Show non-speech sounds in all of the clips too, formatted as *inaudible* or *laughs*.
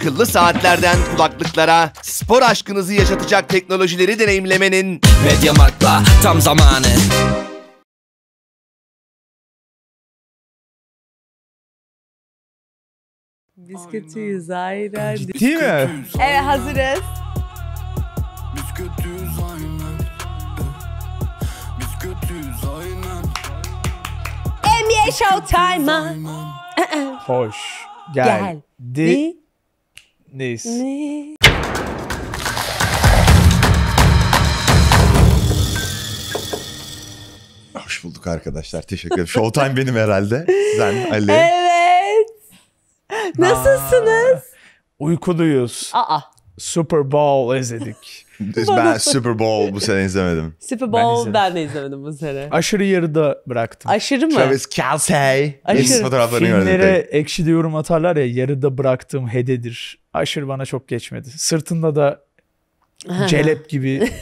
akıllı saatlerden kulaklıklara spor aşkınızı yaşatacak teknolojileri deneyimlemenin Mediamarkt'la tam zamanı. Biskütüyüz aynen. Ciddi mi? Evet hazırız. Biz kötüyüz aynen. Biz kötüyüz aynen. Emye Showtime'a. Hoş. Gel. Geldi. Neyiz? Ne? Hoş bulduk arkadaşlar. Teşekkür ederim. Showtime benim herhalde. Sen Ali. Evet. Nasılsınız? Aa, uykuluyuz. Aa. Super Bowl izledik ben Super Bowl bu sene izlemedim. *laughs* Super Bowl ben, izledim. ben de izlemedim bu sene. Aşırı yarıda bıraktım. Aşırı mı? Travis Kelsey. Aşırı. Fotoğraflarını Filmlere ekşi de yorum atarlar ya yarıda bıraktığım hededir. Aşırı bana çok geçmedi. Sırtında da celep gibi *laughs*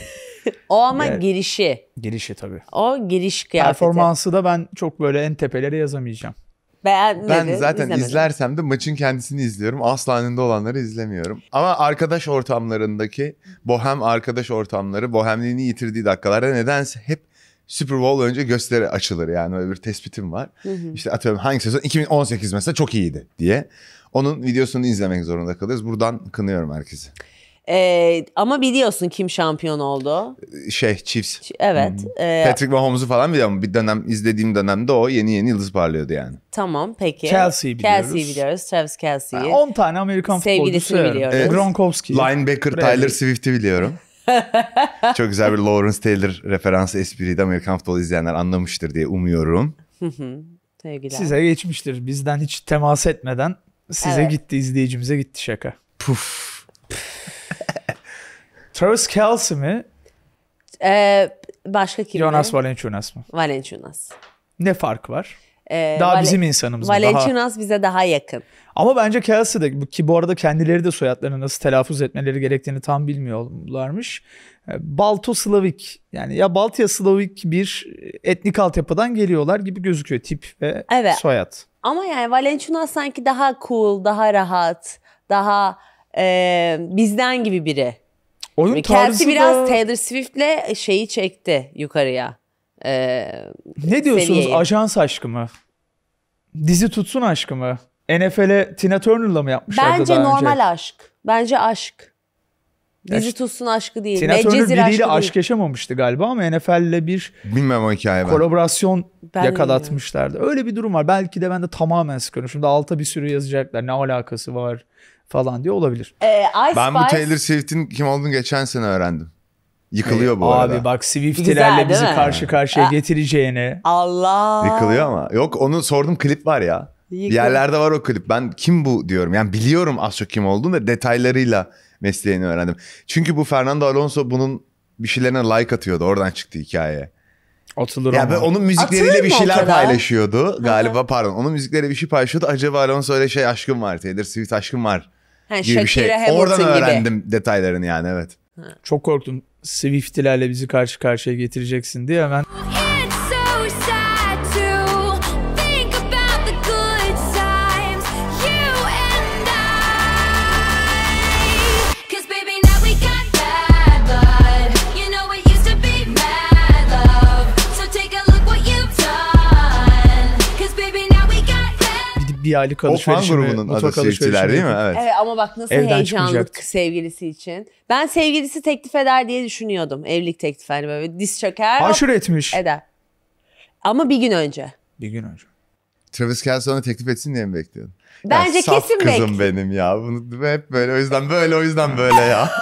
O ama yani, girişi. Girişi tabii. O giriş kıyafeti. Performansı da ben çok böyle en tepelere yazamayacağım. Beğenmedi. Ben zaten izlemedim. izlersem de maçın kendisini izliyorum. Asla önünde olanları izlemiyorum. Ama arkadaş ortamlarındaki bohem arkadaş ortamları bohemliğini yitirdiği dakikalarda nedense hep Super Bowl önce gösteri açılır yani öyle bir tespitim var. Hı hı. İşte atıyorum hangi sezon 2018 mesela çok iyiydi diye. Onun videosunu izlemek zorunda kalırız. Buradan kınıyorum herkesi. Ee, ama biliyorsun kim şampiyon oldu. Şey Chiefs. Ç- Evet. ee, Patrick Mahomes'u falan biliyorum. Bir dönem izlediğim dönemde o yeni yeni yıldız parlıyordu yani. tamam peki. Chelsea'yi biliyoruz. Chelsea'yi biliyoruz. Travis Ben Kelsey'i. 10 tane Amerikan futbolcusu severim. biliyoruz. Evet. Gronkowski. Linebacker Brady. Tyler Swift'i biliyorum. *laughs* Çok güzel bir Lawrence Taylor referans espriydi. Amerikan futbolu izleyenler anlamıştır diye umuyorum. Sevgiler. Size geçmiştir. Bizden hiç temas etmeden size Evet. gitti izleyicimize gitti şaka. Puf. Travis Kelsey mi? Ee, başka kim? Jonas Valanciunas mı? Valanciunas. Ne fark var? Ee, daha Val- bizim insanımız Valanciunas daha... bize daha yakın. Ama bence Kelsey de ki bu arada kendileri de soyadlarını nasıl telaffuz etmeleri gerektiğini tam bilmiyorlarmış. Ee, Balto Slavik yani ya Baltya Slavik bir etnik altyapıdan geliyorlar gibi gözüküyor tip ve evet. soyad. Ama yani Valanciunas sanki daha cool, daha rahat, daha e, bizden gibi biri. Oyun yani tarzı da... biraz Taylor Swift'le e, şeyi çekti yukarıya. Ee, ne diyorsunuz? Seviyeyi. Ajans aşkı mı? Dizi tutsun aşkı mı? NFL'e Tina Turner'la mı yapmışlardı Bence daha önce? normal aşk. Bence aşk. Dizi tutsun aşkı değil. Tina Turner biriyle aşkı aşk yaşamamıştı galiba ama NFL'le bir Bilmem o hikaye ben. kolaborasyon ben yakalatmışlardı. Öyle bir durum var. Belki de ben de tamamen sıkıyorum. Şimdi alta bir sürü yazacaklar. Ne alakası var? falan diye olabilir. Ee, Ice ben Spice... bu Taylor Swift'in kim olduğunu geçen sene öğrendim. Yıkılıyor ee, bu abi arada. Abi bak Swift'lerle bizi mi? karşı karşıya Aa, ah. getireceğine. Allah. Yıkılıyor ama. Yok onu sordum klip var ya. Yıkılıyor. Bir yerlerde var o klip. Ben kim bu diyorum. Yani biliyorum az çok kim olduğunu da detaylarıyla mesleğini öğrendim. Çünkü bu Fernando Alonso bunun bir şeylerine like atıyordu. Oradan çıktı hikaye. Atılır ya ama. Onun müzikleriyle Atılır bir şeyler paylaşıyordu galiba pardon. Onun müzikleriyle bir şey paylaşıyordu. Acaba Alonso öyle şey aşkım var Taylor Swift aşkım var Ha, gibi bir şey. Hamilton Oradan gibi. öğrendim detaylarını yani evet. Ha. Çok korktum Swift'lerle bizi karşı karşıya getireceksin diye hemen... ciddi aylık O fan grubunun adı Siirtçiler değil mi? Evet. evet ama bak nasıl Evden heyecanlı sevgilisi için. Ben sevgilisi teklif eder diye düşünüyordum. Evlilik teklifi hani böyle diz çöker. Aşure etmiş. Eder. Ama bir gün önce. Bir gün önce. Travis Kelce ona teklif etsin diye mi bekliyordun? Bence ya, kesin bekliyorum. kızım benim ya. Bunu hep böyle o yüzden böyle o yüzden böyle ya. *laughs*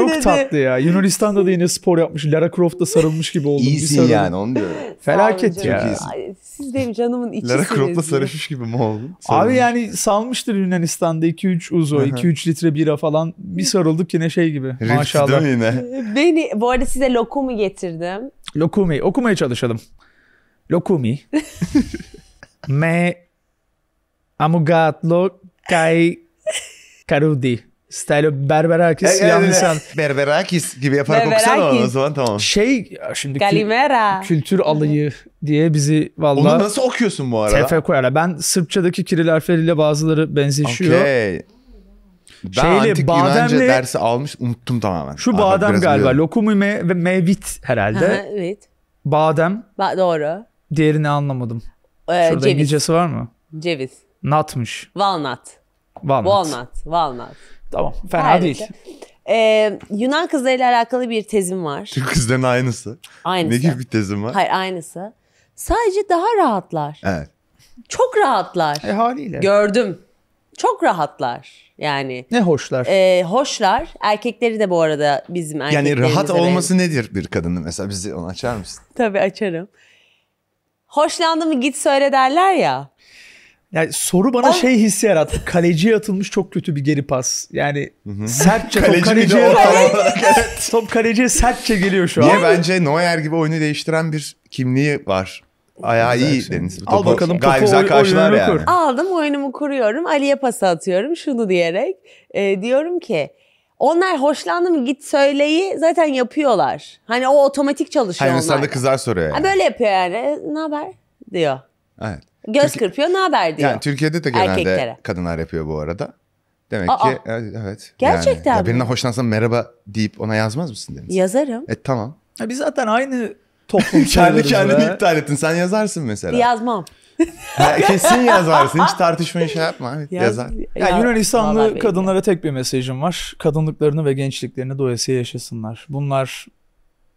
öyle Çok tatlı ya. Yunanistan'da da yine spor yapmış. Lara Croft'ta sarılmış gibi oldum. İyisin yani onu diyorum. Felaket ya. Ay, Siz de canımın içisiniz. Lara Croft'la sarışmış gibi mi oldun? Abi yani salmıştır Yunanistan'da 2-3 uzo, 2-3 litre bira falan. Bir sarıldık yine şey gibi. Maşallah. yine. Beni, bu arada size lokumu getirdim. Lokumi. Okumaya çalışalım. Lokumi. *laughs* Me amugatlo kai karudi. Style Berberakis e, e, yanlış e, Berberakis gibi yaparak Berberakis. o zaman tamam. Şey şimdi Galimera. kültür alayı diye bizi valla. Onu nasıl okuyorsun bu arada? TF koyar. Ben Sırpçadaki kiril harfleriyle bazıları benzeşiyor. Okay. Ben Şeyle, antik bademle, Yunanca dersi almış unuttum tamamen. Şu Artık badem galiba. Lokumu ve mevit herhalde. Aha, evet. Badem. Ba doğru. Diğerini anlamadım. Ee, Şurada ceviz. İngilizcesi var mı? Ceviz. Natmış. Walnut. Walnut. Walnut. Walnut. Tamam fena Harika. değil. Ee, Yunan kızlarıyla alakalı bir tezim var. Türk kızların aynısı. Aynısı. Ne gibi bir tezim var? Hayır aynısı. Sadece daha rahatlar. Evet. Çok rahatlar. E haliyle. Gördüm. Çok rahatlar yani. Ne hoşlar. E, hoşlar. Erkekleri de bu arada bizim Yani rahat olması benim. nedir bir kadının mesela bizi onu açar mısın? Tabii açarım. Hoşlandım mı git söyle derler ya. Yani soru bana Al. Ah. şey hissi yarattı. Kaleciye atılmış çok kötü bir geri pas. Yani Hı-hı. sertçe Kaleci top kaleciye *laughs* evet. top kaleciye sertçe geliyor şu an. Niye bence Neuer gibi oyunu değiştiren bir kimliği var. Ayağı güzel iyi şey. Deniz. Topu Al bakalım topu güzel karşılar yani. Aldım oyunumu kuruyorum. Ali'ye pas atıyorum şunu diyerek. E, diyorum ki onlar hoşlandım git söyleyi zaten yapıyorlar. Hani o otomatik çalışıyor Hayır, onlar. Hayır insan da kızar soruyor yani. Ha, böyle yapıyor yani. Ne haber diyor. Evet. Göz Türkiye, kırpıyor ne haber diyor. Yani Türkiye'de de genelde erkeklere. kadınlar yapıyor bu arada. Demek Aa, ki e, evet. Gerçekten yani, ya Birinden hoşlansan merhaba deyip ona yazmaz mısın Deniz? Yazarım. E tamam. Ya biz zaten aynı toplum *laughs* Kendi kendini iptal ettin. Sen yazarsın mesela. Yazmam. ya, kesin yazarsın. Hiç tartışmayı şey yapma. Yaz, Yazar. Ya, ya, Yunanistanlı kadınlara benim. tek bir mesajım var. Kadınlıklarını ve gençliklerini doyasıya yaşasınlar. Bunlar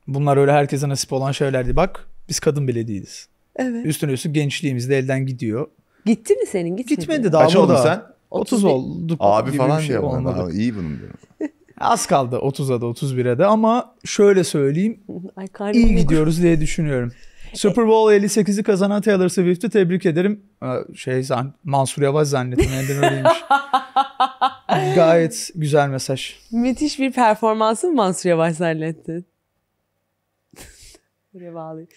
bunlar öyle herkese nasip olan şeyler değil. Bak biz kadın bile değiliz. Evet. Üstüne üstlük gençliğimiz elden gidiyor. Gitti mi senin? Gitmedi. Gitmedi daha Kaç oldun sen? 30 olduk. Abi falan şey olmadı. Abi, iyi bunun diyorum. *laughs* Az kaldı 30'a da 31'e de ama şöyle söyleyeyim *laughs* Ay iyi gidiyoruz diye düşünüyorum. Super Bowl 58'i kazanan Taylor Swift'i tebrik ederim. Ee, şey zan- Mansur Yavaş zannettim. Neden öyleymiş. *laughs* Gayet güzel mesaj. Müthiş bir performansı mı Mansur Yavaş zannettin? Buraya bağlayayım.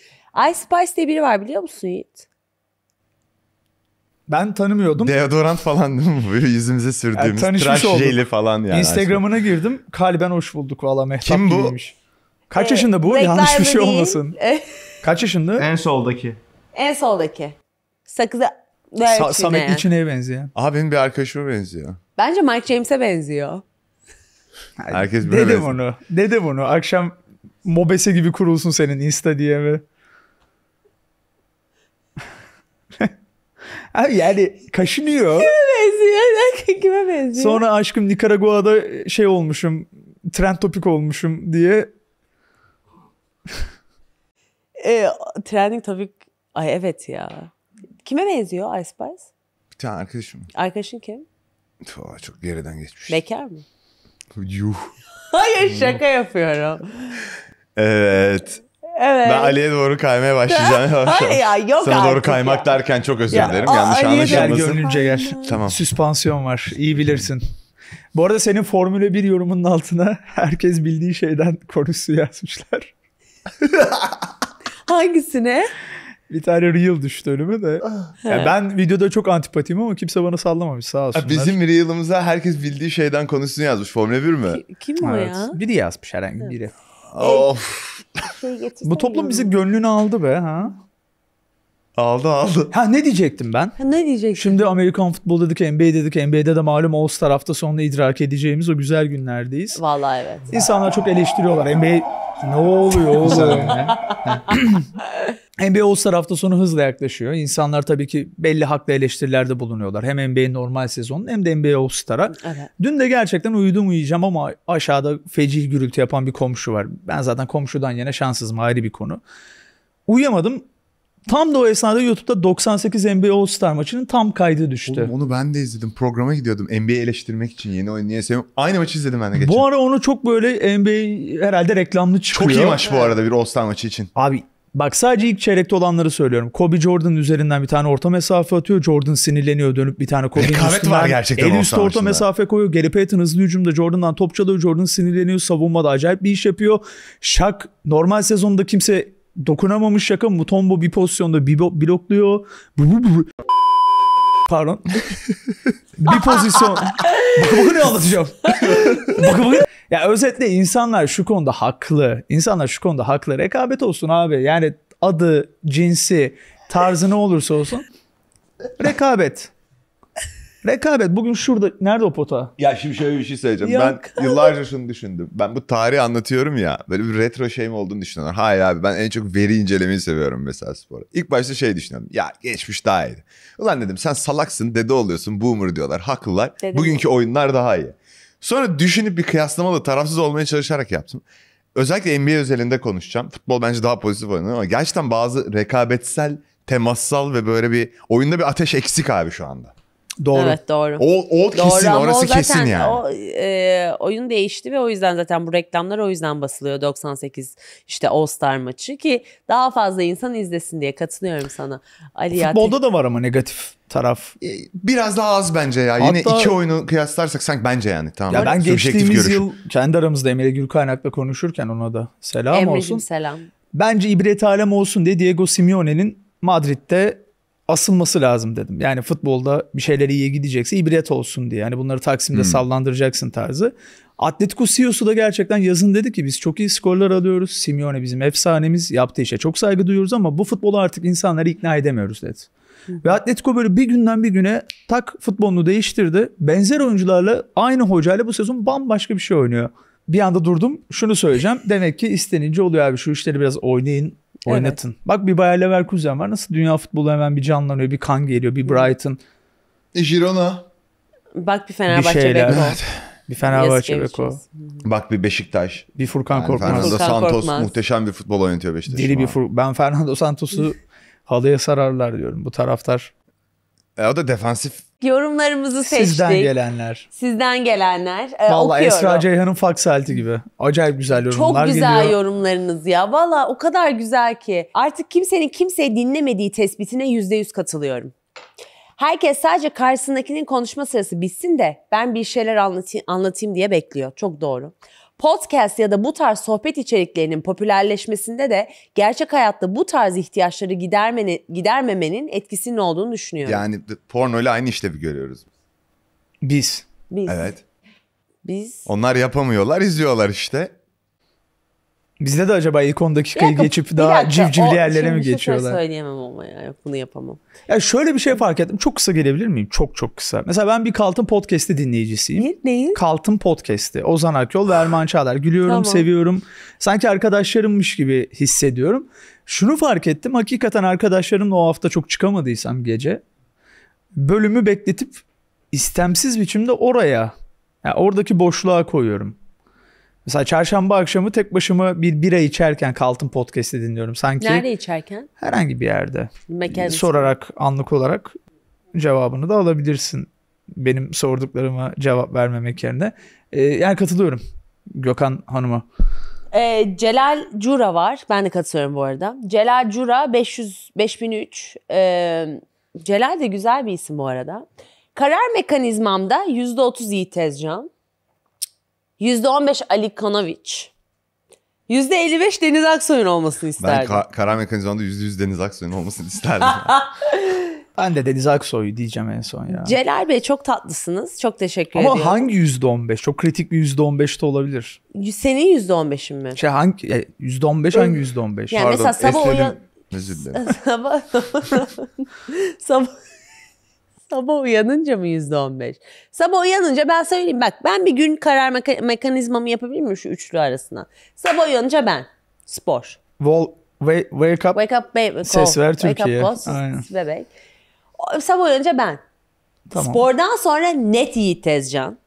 Ice Spice diye biri var biliyor musun Yiğit? Ben tanımıyordum. Deodorant falan değil mi? Böyle yüzümüze sürdüğümüz yani tıraş olduk. jeli falan yani. Instagram'ına girdim. Kalben hoş bulduk valla Mehtap Kim bu? Gibiymiş. Kaç ee, yaşında bu? Yanlış bir şey olmasın. *laughs* Kaç yaşında? En soldaki. En soldaki. Sakızı böyle Sa- Samet içine benziyor. Abi benim bir arkadaşıma benziyor. Bence Mike James'e benziyor. Herkes böyle Dedim benziyor. onu. Dedim onu. Akşam mobese gibi kurulsun senin Insta diye mi? Abi yani kaşınıyor. Kime benziyor? *laughs* Kime benziyor? Sonra aşkım Nikaragua'da şey olmuşum. Trend topik olmuşum diye. e, trending topik. Ay evet ya. Kime benziyor Ice Spice? Bir tane arkadaşım. Arkadaşın kim? Tuh, çok geriden geçmiş. Bekar mı? Yuh. Hayır şaka yapıyorum. evet. Evet. Ben Ali'ye doğru kaymaya başlayacağım. *laughs* Hayır ya yok Sana artık doğru kaymak ya. derken çok özür dilerim. Aa, Yanlış Ali'ye anlaşılmasın. Gel gönlünce gel. Tamam. Süspansiyon var. İyi bilirsin. Bu arada senin Formula 1 yorumunun altına herkes bildiği şeyden konusu yazmışlar. *laughs* Hangisine? Bir tane reel düştü önüme de. Ah. yani ben videoda çok antipatim ama kimse bana sallamamış sağ olsunlar. Bizim reel'ımıza herkes bildiği şeyden konusunu yazmış. Formula 1 mi? Kim o evet. ya? Biri yazmış herhangi biri. of şey getirsen. Bu toplum bizi gönlünü aldı be ha. Aldı aldı. Ha ne diyecektim ben? Ha, ne diyecektim? Şimdi Amerikan futbol dedik, NBA dedik. NBA'de de malum All Star hafta sonunda idrak edeceğimiz o güzel günlerdeyiz. Vallahi evet. İnsanlar çok eleştiriyorlar. NBA ne oluyor oğlum? NBA All-Star hafta sonu hızla yaklaşıyor. İnsanlar tabii ki belli haklı eleştirilerde bulunuyorlar. Hem NBA'nin normal sezonun hem de NBA All-Star'a. Evet. Dün de gerçekten uyudum uyuyacağım ama aşağıda feci gürültü yapan bir komşu var. Ben zaten komşudan yine şanssızım ayrı bir konu. Uyuyamadım Tam da o esnada YouTube'da 98 NBA All-Star maçının tam kaydı düştü. Oğlum onu ben de izledim. Programa gidiyordum. NBA eleştirmek için yeni oyun. Niye seviyorum? Aynı maçı izledim ben de geçen. Bu ara onu çok böyle NBA herhalde reklamlı çıkıyor. Çok iyi maç bu arada bir All-Star maçı için. Abi Bak sadece ilk çeyrekte olanları söylüyorum. Kobe Jordan üzerinden bir tane orta mesafe atıyor. Jordan sinirleniyor dönüp bir tane Kobe'nin üstünden. var gerçekten. El üstü orta mesafe koyuyor. Gary Payton hızlı hücumda Jordan'dan top çalıyor. Jordan sinirleniyor. Savunmada acayip bir iş yapıyor. Shaq normal sezonda kimse dokunamamış şaka Mutombo bir pozisyonda bir blokluyor. Pardon. *laughs* bir pozisyon. bakın bakın ne anlatacağım. bakın *laughs* bakın. Ya özetle insanlar şu konuda haklı. İnsanlar şu konuda haklı. Rekabet olsun abi. Yani adı, cinsi, tarzı ne olursa olsun. Rekabet. Rekabet bugün şurada nerede o pota? Ya şimdi şöyle bir şey söyleyeceğim. Ya, ben yıllarca şunu düşündüm. Ben bu tarihi anlatıyorum ya. Böyle bir retro şey mi olduğunu düşünüyorum. Hayır abi ben en çok veri incelemeyi seviyorum mesela spora. İlk başta şey düşünüyordum. Ya geçmiş daha iyi. Ulan dedim sen salaksın dede oluyorsun boomer diyorlar. Haklılar. Dedim. Bugünkü oyunlar daha iyi. Sonra düşünüp bir kıyaslamalı tarafsız olmaya çalışarak yaptım. Özellikle NBA özelinde konuşacağım. Futbol bence daha pozitif oynanıyor ama gerçekten bazı rekabetsel, temassal ve böyle bir oyunda bir ateş eksik abi şu anda. Doğru. Evet doğru. O, o kesin doğru, orası kesin yani. O, e, oyun değişti ve o yüzden zaten bu reklamlar o yüzden basılıyor 98 işte All Star maçı ki daha fazla insan izlesin diye katılıyorum sana. Ali Futbolda da var ama negatif taraf. E, biraz daha az bence ya. Hatta, Yine iki oyunu kıyaslarsak sanki bence yani. Tamam. Ya ben geçtiğimiz görüşüm. yıl kendi aramızda Emre Gülkaynak'la konuşurken ona da selam Emre'cim olsun. selam. Bence ibret alem olsun diye Diego Simeone'nin Madrid'de asılması lazım dedim. Yani futbolda bir şeyleri iyi gidecekse ibret olsun diye. Yani bunları Taksim'de hmm. sallandıracaksın tarzı. Atletico CEO'su da gerçekten yazın dedi ki biz çok iyi skorlar alıyoruz. Simeone bizim efsanemiz. Yaptığı işe çok saygı duyuyoruz ama bu futbolu artık insanları ikna edemiyoruz dedi. Hmm. Ve Atletico böyle bir günden bir güne tak futbolunu değiştirdi. Benzer oyuncularla aynı hocayla bu sezon bambaşka bir şey oynuyor. Bir anda durdum şunu söyleyeceğim. Demek ki istenince oluyor abi şu işleri biraz oynayın Oynatın. Evet. Bak bir Bayer Leverkusen var. Nasıl dünya futbolu hemen bir canlanıyor, bir kan geliyor, bir Brighton. E, Girona. Bak bir Fenerbahçe bir şeyler. Beko. Evet. Bir Fenerbahçe yes, Beko. Bak bir Beşiktaş. Bir Furkan yani Korkmaz. Fernando Santos Korkmaz. muhteşem bir futbol oynatıyor Beşiktaş. Deli bir Fur ben Fernando Santos'u *laughs* halıya sararlar diyorum. Bu taraftar. E, o da defansif Yorumlarımızı seçtik. Sizden gelenler. Sizden gelenler. Ee, Valla Esra Ceyhan'ın faksalti gibi. Acayip güzel yorumlar geliyor. Çok güzel geliyor. yorumlarınız ya. Valla o kadar güzel ki. Artık kimsenin kimseyi dinlemediği tespitine yüzde yüz katılıyorum. Herkes sadece karşısındakinin konuşma sırası bitsin de ben bir şeyler anlatayım, anlatayım diye bekliyor. Çok doğru. Podcast ya da bu tarz sohbet içeriklerinin popülerleşmesinde de gerçek hayatta bu tarz ihtiyaçları gidermeni, gidermemenin etkisinin olduğunu düşünüyorum. Yani porno ile aynı işlevi görüyoruz. Biz. Biz. Evet. Biz. Onlar yapamıyorlar, izliyorlar işte. Bizde de acaba ilk 10 dakikayı dakika, geçip daha dakika, civcivli o, yerlere mi şey geçiyorlar? Şey söyleyemem ama ya bunu yapamam. Ya şöyle bir şey fark ettim. Çok kısa gelebilir miyim? Çok çok kısa. Mesela ben bir Kaltın Podcast'i dinleyicisiyim. Bir neyin? Kaltın Podcast'i. Ozan Akyol ve Erman Çağlar. Gülüyorum, tamam. seviyorum. Sanki arkadaşlarımmış gibi hissediyorum. Şunu fark ettim. Hakikaten arkadaşlarımla o hafta çok çıkamadıysam gece bölümü bekletip istemsiz biçimde oraya yani oradaki boşluğa koyuyorum. Mesela çarşamba akşamı tek başıma bir bira içerken Kaltın Podcast'i dinliyorum sanki. Nerede içerken? Herhangi bir yerde. Mekan Sorarak, anlık olarak cevabını da alabilirsin. Benim sorduklarıma cevap vermemek yerine. Ee, yani katılıyorum Gökhan Hanım'a. E, Celal Cura var. Ben de katılıyorum bu arada. Celal Cura 500, 5003. E, Celal de güzel bir isim bu arada. Karar mekanizmamda %30 Yiğit Tezcan. %15 Ali Kanoviç. %55 Deniz Aksoy'un olmasını isterdim. Ben ka- karar mekanizmamda %100 Deniz Aksoy'un olmasını isterdim. ben de Deniz Aksoy'u diyeceğim en son ya. Celal Bey çok tatlısınız. Çok teşekkür Ama ediyorum. Ama hangi %15? Çok kritik bir %15 de olabilir. Senin %15'in mi? Şey hangi %15 e, hangi %15? Yani Pardon, mesela sabah uyan... Özür dilerim. *laughs* sabah *laughs* sabah Sabah uyanınca mı yüzde on beş? Sabah uyanınca ben söyleyeyim bak ben bir gün karar meka- mekanizmamı yapabilir miyim şu üçlü arasına? Sabah uyanınca ben spor. Wall, wake, wake up. Wake up baby. Ses ver Türkiye. Wake up boss, bebek. Sabah uyanınca ben. Tamam. Spordan sonra net iyi Tezcan.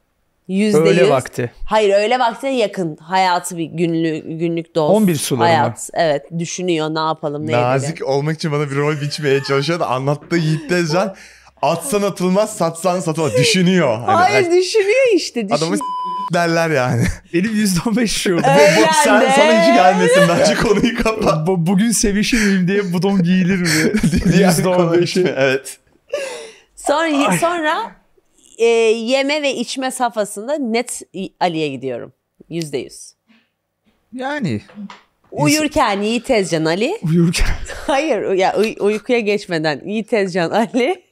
yüzde Öğle vakti. Hayır öğle vakti yakın. Hayatı bir günlük, günlük doz. 11 suları Hayat evet düşünüyor ne yapalım ne Nazik edelim. olmak için bana bir rol biçmeye çalışıyor da anlattı Yiğit Tezcan *laughs* Atsan atılmaz, satsan satılmaz. Düşünüyor. Hani Hayır her- düşünüyor işte düşünüyor. Adamı s- derler yani. Benim %15 şu. Bu- sen Sen sana hiç gelmesin bence konuyu kapat. bu- bugün sevişemeyim diye budon giyilir mi? *laughs* Diğer konu için, Evet. Sonra, sonra e, yeme ve içme safhasında net Ali'ye gidiyorum. Yüzde yüz. Yani Uyurken iyi Tezcan Ali. uyurken Hayır ya uy- uykuya geçmeden iyi Tezcan Ali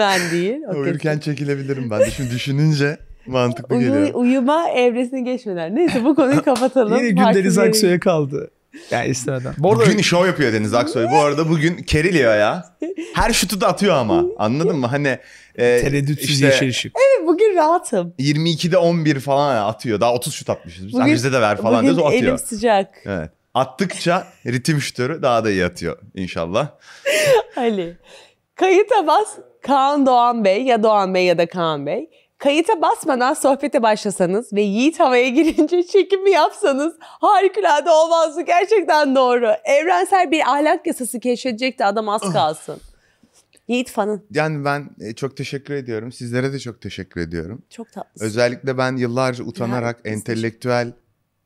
ben değil. O Uyurken çekilebilirim ben. Şimdi düşününce mantıklı Uyu, geliyor. Uyuma evresini geçmeden. Neyse bu konuyu kapatalım. *laughs* Yine gün Deniz Aksoy'a kaldı. Yani istemeden. Bu arada... Bugün şov yapıyor Deniz Aksoy. Bu arada bugün keriliyor ya. Her şutu da atıyor ama. Anladın mı? Hani e, Tereddütsüz işte, yeşil ışık. Evet bugün rahatım. 22'de 11 falan atıyor. Daha 30 şut atmışız. Bugün, Sen bize de ver falan diyoruz o atıyor. elim sıcak. Evet. Attıkça ritim şutörü daha da iyi atıyor inşallah. *laughs* Ali. Kayıta bas Kaan Doğan Bey ya Doğan Bey ya da Kaan Bey kayıta basmadan sohbete başlasanız ve Yiğit havaya *laughs* girince çekimi yapsanız harikulade olmazdı. Gerçekten doğru. Evrensel bir ahlak yasası keşfedecekti adam az ah. kalsın. Yiğit fanın. Yani ben e, çok teşekkür ediyorum. Sizlere de çok teşekkür ediyorum. Çok tatlısın. Özellikle ben yıllarca utanarak ya, entelektüel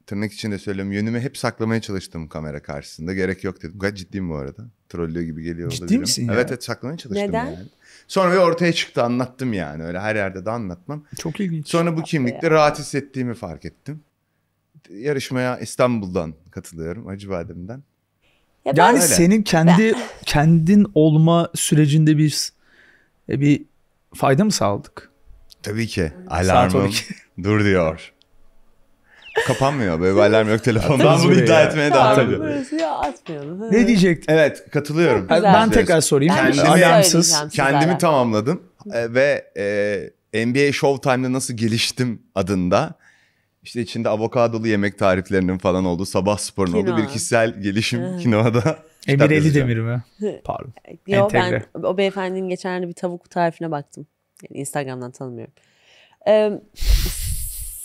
tırnak içinde söylüyorum yönümü hep saklamaya çalıştım kamera karşısında. Gerek yok dedim. Gayet ciddiyim bu arada. Trollüyor gibi geliyor Ciddi Ciddi misin ya? Evet evet saklamaya çalıştım Neden? yani. Sonra bir ortaya çıktı anlattım yani öyle her yerde de anlatmam. Çok ilginç. Sonra bu kimlikte rahat hissettiğimi fark ettim. Yarışmaya İstanbul'dan katılıyorum Acıbadem'den. Ya yani öyle. senin kendi *laughs* kendin olma sürecinde bir e, bir fayda mı sağladık? Tabii ki. Alarmım dur diyor kapanmıyor. Böyle bir alarm yok telefonda. Ben bunu iddia etmeye devam ediyorum. ya atmayalım. Ne diyecektin? Evet katılıyorum. Güzel. Ben tekrar sorayım. Ben bir Alarmsız. Kendimi tamamladım e, ve e, NBA Showtime'da nasıl geliştim adında işte içinde avokadolu yemek tariflerinin falan olduğu sabah sporun olduğu bir kişisel gelişim kinoada. *laughs* Emir kitap yazacağım. Elidemir mi? *laughs* Pardon. Yo, ben o beyefendinin geçenlerde bir tavuk tarifine baktım. Yani Instagram'dan tanımıyorum. Ee,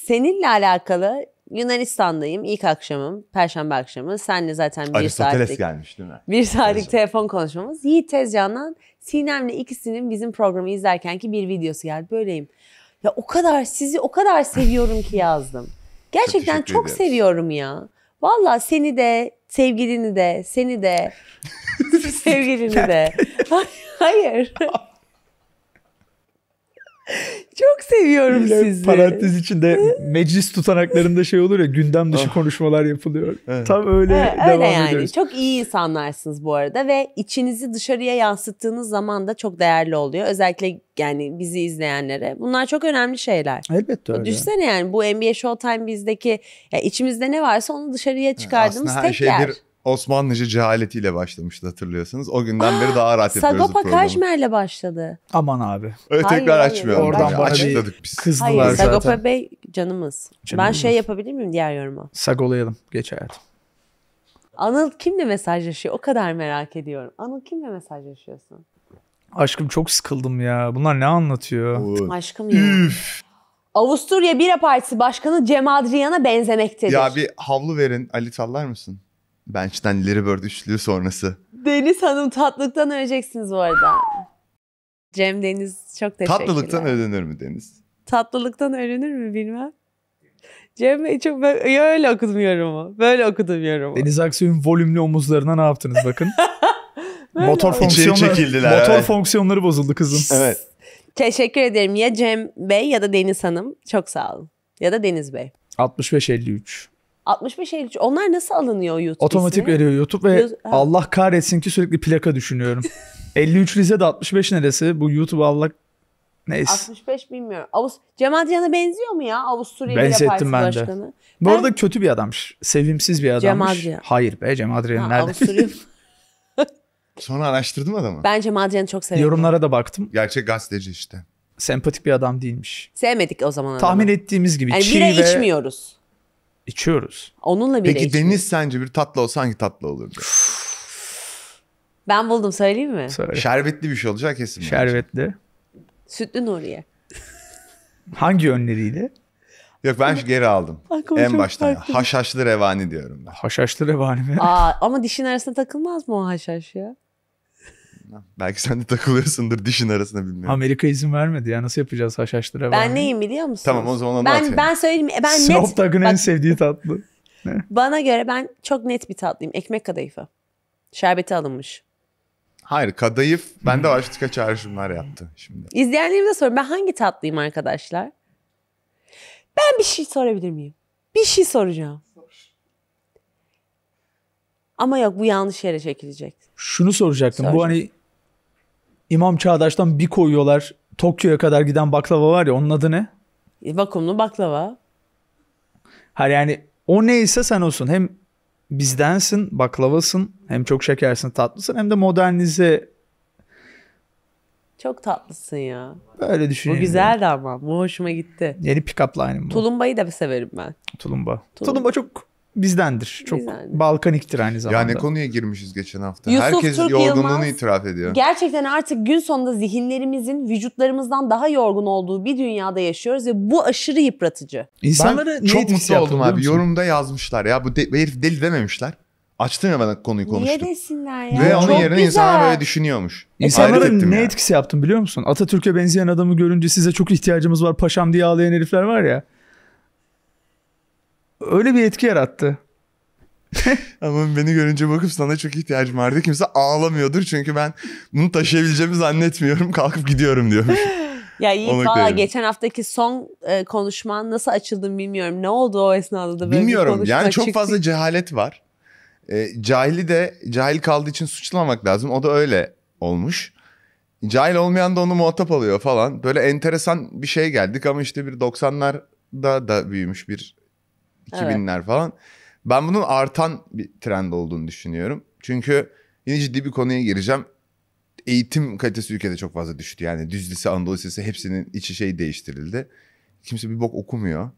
seninle alakalı Yunanistan'dayım. İlk akşamım. Perşembe akşamı. Senle zaten bir Aristoteles saatlik. gelmiş değil mi? Bir saatlik evet. telefon konuşmamız. Yiğit Tezcan'dan Sinem'le ikisinin bizim programı izlerken ki bir videosu geldi. Böyleyim. Ya o kadar sizi o kadar seviyorum ki yazdım. Gerçekten çok, çok seviyorum ya. Valla seni de, sevgilini de, seni de, *laughs* sevgilini de. Hayır. Çok seviyorum Böyle sizi. Parantez içinde meclis tutanaklarında şey olur ya gündem dışı ah. konuşmalar yapılıyor. Evet. Tam öyle evet, devam öyle yani. ediyoruz. Çok iyi insanlarsınız bu arada ve içinizi dışarıya yansıttığınız zaman da çok değerli oluyor. Özellikle yani bizi izleyenlere. Bunlar çok önemli şeyler. Elbette öyle. Düşsene yani bu NBA Showtime bizdeki ya içimizde ne varsa onu dışarıya çıkardığımız Aslında tek her şey yer. bir Osmanlıcı cehaletiyle başlamıştı hatırlıyorsunuz. O günden beri daha rahat *gasps* yapıyoruz Sagopa programı. Kajmer'le başladı. Aman abi. Öyle tekrar hayır, açmıyorum. Oradan yani. bana Açıkladık biz. Kızdılar hayır, zaten. Sagopa Bey canımız. canımız. Ben şey yapabilir miyim diğer yoruma? Sagolayalım. Geç hayatım. Anıl kimle mesajlaşıyor? O kadar merak ediyorum. Anıl kimle mesajlaşıyorsun? Aşkım çok sıkıldım ya. Bunlar ne anlatıyor? Oo. Aşkım ya. Üf. Avusturya Bira Partisi Başkanı Cem Adrian'a benzemektedir. Ya bir havlu verin. Ali sallar mısın? Bençten Larry üçlü sonrası. Deniz Hanım tatlılıktan öleceksiniz bu arada. Cem Deniz çok teşekkürler. Tatlılıktan ölenir mi Deniz? Tatlılıktan ölenir mi bilmem. Cem Bey çok ya öyle okudum yorumu. Böyle okudum yorumu. Deniz Aksu'nun volümlü omuzlarına ne yaptınız bakın. *laughs* motor fonksiyonları, çekildiler, motor evet. fonksiyonları bozuldu kızım. Evet. Teşekkür ederim ya Cem Bey ya da Deniz Hanım. Çok sağ olun. Ya da Deniz Bey. 65-53. 65 53 onlar nasıl alınıyor YouTube Otomatik ismi? veriyor YouTube ve Göz- Ha. Allah kahretsin ki sürekli plaka düşünüyorum. 53 de 65 neresi? Bu YouTube Allah neyse. 65 bilmiyorum. Avus Cemal Can'a benziyor mu ya? Avusturya Bile Benzettim Partisi ben Başkanı. Bu arada kötü bir adammış. Sevimsiz bir adammış. Adrian. Hayır be Cem Adrian Ha, nerede? Avusturya. *laughs* Sonra araştırdım adamı. ben Cemal Can'ı çok severim. Yorumlara da baktım. Gerçek gazeteci işte. Sempatik bir adam değilmiş. Sevmedik o zaman. adamı. Tahmin ettiğimiz gibi Yani çiğ bira ve içmiyoruz. İçiyoruz. Onunla bile Peki içiyoruz. deniz sence bir tatlı olsa hangi tatlı olurdu? Ben buldum söyleyeyim mi? Söyle. Şerbetli bir şey olacak kesin. Şerbetli. Sütlü Nuriye. Hangi yönleriyle? Yok ben şu geri aldım. *laughs* Aklıma en baştan. farklı. Haşhaşlı revani diyorum ben. Haşhaşlı revani mi? Aa, ama dişin arasında takılmaz mı o haşhaş ya? Belki sen de takılıyorsundur dişin arasında bilmiyorum. Amerika izin vermedi ya nasıl yapacağız haşhaşlara? Ben neyim biliyor musun? Tamam o zaman anlat. Ben, yani. ben söyleyeyim. Ben Snoop net... Dogg'un en sevdiği tatlı. *laughs* Bana göre ben çok net bir tatlıyım. Ekmek kadayıfı. Şerbeti alınmış. Hayır kadayıf bende başka çağrışımlar yaptı şimdi. İzleyenlerime de sorun ben hangi tatlıyım arkadaşlar? Ben bir şey sorabilir miyim? Bir şey soracağım. Ama yok bu yanlış yere çekilecek. Şunu soracaktım. Soracağım. Bu hani İmam Çağdaş'tan bir koyuyorlar. Tokyo'ya kadar giden baklava var ya onun adı ne? E, vakumlu baklava. Hayır yani o neyse sen olsun. Hem bizdensin, baklavasın, hem çok şekersin, tatlısın hem de modernize. Çok tatlısın ya. Böyle düşünüyorum. Bu güzeldi yani. ama. Bu hoşuma gitti. Yeni pick-up'la aynı bu. Tulumbayı da severim ben. Tulumba. Tulumba, Tulumba çok bizdendir. Çok bizdendir. Balkaniktir aynı zamanda. Ya ne konuya girmişiz geçen hafta. Yusuf Herkes Türk yorgunluğunu Yılmaz, itiraf ediyor. Gerçekten artık gün sonunda zihinlerimizin vücutlarımızdan daha yorgun olduğu bir dünyada yaşıyoruz ve bu aşırı yıpratıcı. İnsanları ben çok mutlu oldum abi. Yorumda yazmışlar ya bu, de, herif deli dememişler Açtım ya ben konuyu konuştum. Niye desinler ya? Ve onun Çok yerine insanlar böyle düşünüyormuş. İnsanlara ne ya. etkisi yaptın biliyor musun? Atatürk'e benzeyen adamı görünce size çok ihtiyacımız var paşam diye ağlayan herifler var ya öyle bir etki yarattı. *laughs* Ama beni görünce bakıp sana çok ihtiyacım vardı. Kimse ağlamıyordur çünkü ben bunu taşıyabileceğimi zannetmiyorum. Kalkıp gidiyorum diyorum. *laughs* Ya iyi valla geçen haftaki son e, konuşman nasıl açıldım bilmiyorum. Ne oldu o esnada da böyle Bilmiyorum yani çok çıktı. fazla cehalet var. E, cahili de cahil kaldığı için suçlamak lazım. O da öyle olmuş. Cahil olmayan da onu muhatap alıyor falan. Böyle enteresan bir şey geldik ama işte bir 90'larda da büyümüş bir 2000'ler evet. falan. Ben bunun artan bir trend olduğunu düşünüyorum. Çünkü yine ciddi bir konuya gireceğim. Eğitim kalitesi ülkede çok fazla düştü. Yani düz lise, Anadolu lisesi hepsinin içi şey değiştirildi. Kimse bir bok okumuyor.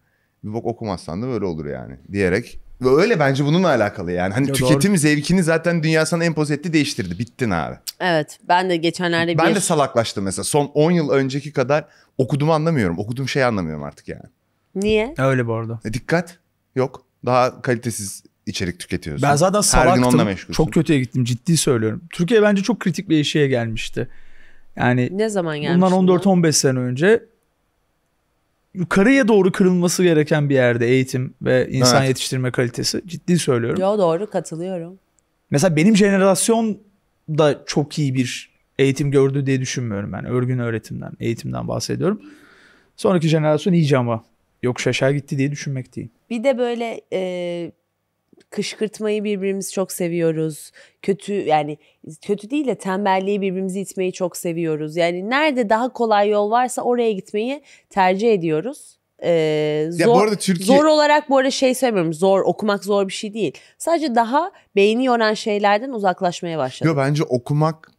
Bir bok okumazsan da böyle olur yani diyerek. Ve öyle bence bununla alakalı yani. Hani ya tüketim doğru. zevkini zaten dünya sana empoze etti değiştirdi. Bittin abi. Evet ben de geçenlerde bir... Ben de salaklaştım mesela. Son 10 yıl önceki kadar okuduğumu anlamıyorum. Okuduğum şeyi anlamıyorum artık yani. Niye? Öyle bu arada. E, dikkat. Yok. Daha kalitesiz içerik tüketiyorsun. Ben zaten salaktım. Çok kötüye gittim ciddi söylüyorum. Türkiye bence çok kritik bir şeye gelmişti. Yani ne zaman gelmişti? Bundan 14-15 sene önce yukarıya doğru kırılması gereken bir yerde eğitim ve insan evet. yetiştirme kalitesi ciddi söylüyorum. Yo doğru katılıyorum. Mesela benim jenerasyon da çok iyi bir eğitim gördü diye düşünmüyorum ben. Örgün öğretimden, eğitimden bahsediyorum. Sonraki jenerasyon iyice ama Yok şaşar gitti diye düşünmek değil. Bir de böyle e, kışkırtmayı birbirimiz çok seviyoruz. Kötü yani kötü değil de tembelliği birbirimizi itmeyi çok seviyoruz. Yani nerede daha kolay yol varsa oraya gitmeyi tercih ediyoruz. Ee, zor, ya bu arada Türkiye... zor olarak bu arada şey söylemiyorum. Zor okumak zor bir şey değil. Sadece daha beyni yoran şeylerden uzaklaşmaya başladım. Yok bence okumak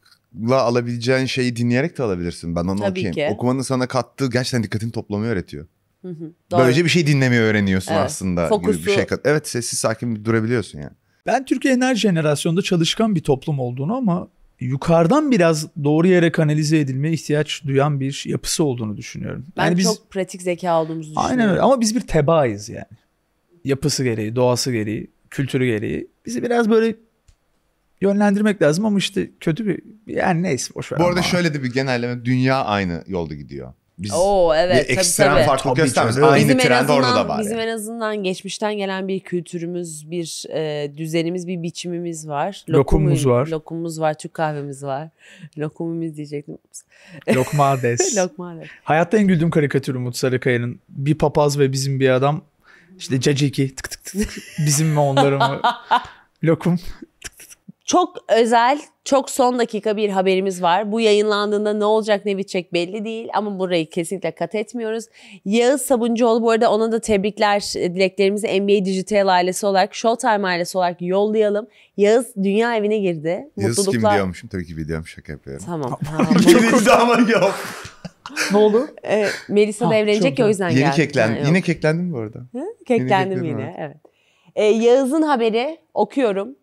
la alabileceğin şeyi dinleyerek de alabilirsin. Ben onu okuyayım. Okumanın sana kattığı gerçekten dikkatini toplamayı öğretiyor. Hı hı, doğru. Böylece bir şey dinlemeyi öğreniyorsun evet. aslında. Fokusu. Bir şey, evet sessiz sakin durabiliyorsun yani. Ben Türkiye enerji jenerasyonda çalışkan bir toplum olduğunu ama yukarıdan biraz doğru yere kanalize edilmeye ihtiyaç duyan bir yapısı olduğunu düşünüyorum. Ben yani biz, çok pratik zeka olduğumuzu düşünüyorum. Aynen öyle ama biz bir tebaayız yani. Yapısı gereği, doğası gereği, kültürü gereği. Bizi biraz böyle yönlendirmek lazım ama işte kötü bir yani neyse boş Bu arada ama. şöyle de bir genelleme dünya aynı yolda gidiyor. Biz Oo, evet, bir ekstrem tabii, tabii. farklılık göstermiyoruz. Aynı bizim trend azından, orada da var. Bizim yani. en azından geçmişten gelen bir kültürümüz, bir e, düzenimiz, bir biçimimiz var. lokumuz Lokum, var. lokumuz var, Türk kahvemiz var. *laughs* Lokumumuz diyecektim. Lokmades. *laughs* Lokmades. *laughs* Hayatta en güldüğüm karikatür Umut Sarıkaya'nın. Bir papaz ve bizim bir adam. İşte caciki tık tık tık bizim mi onları mı? Lokum çok özel, çok son dakika bir haberimiz var. Bu yayınlandığında ne olacak ne bitecek belli değil ama burayı kesinlikle kat etmiyoruz. Yağız Sabuncuoğlu bu arada ona da tebrikler, dileklerimizi NBA Digital ailesi olarak, Showtime ailesi olarak yollayalım. Yağız dünya evine girdi. Yağız Mutluluklar... kim diyormuşum? Tabii ki biliyorum şaka yapıyorum. Tamam. tamam. *laughs* ama yok. ne oldu? E, Melisa da evlenecek ya o yüzden yeni geldi. Keklendi. Yani, yine keklendim bu arada. Hı? Keklendim yine, yine evet. E, Yağız'ın haberi okuyorum.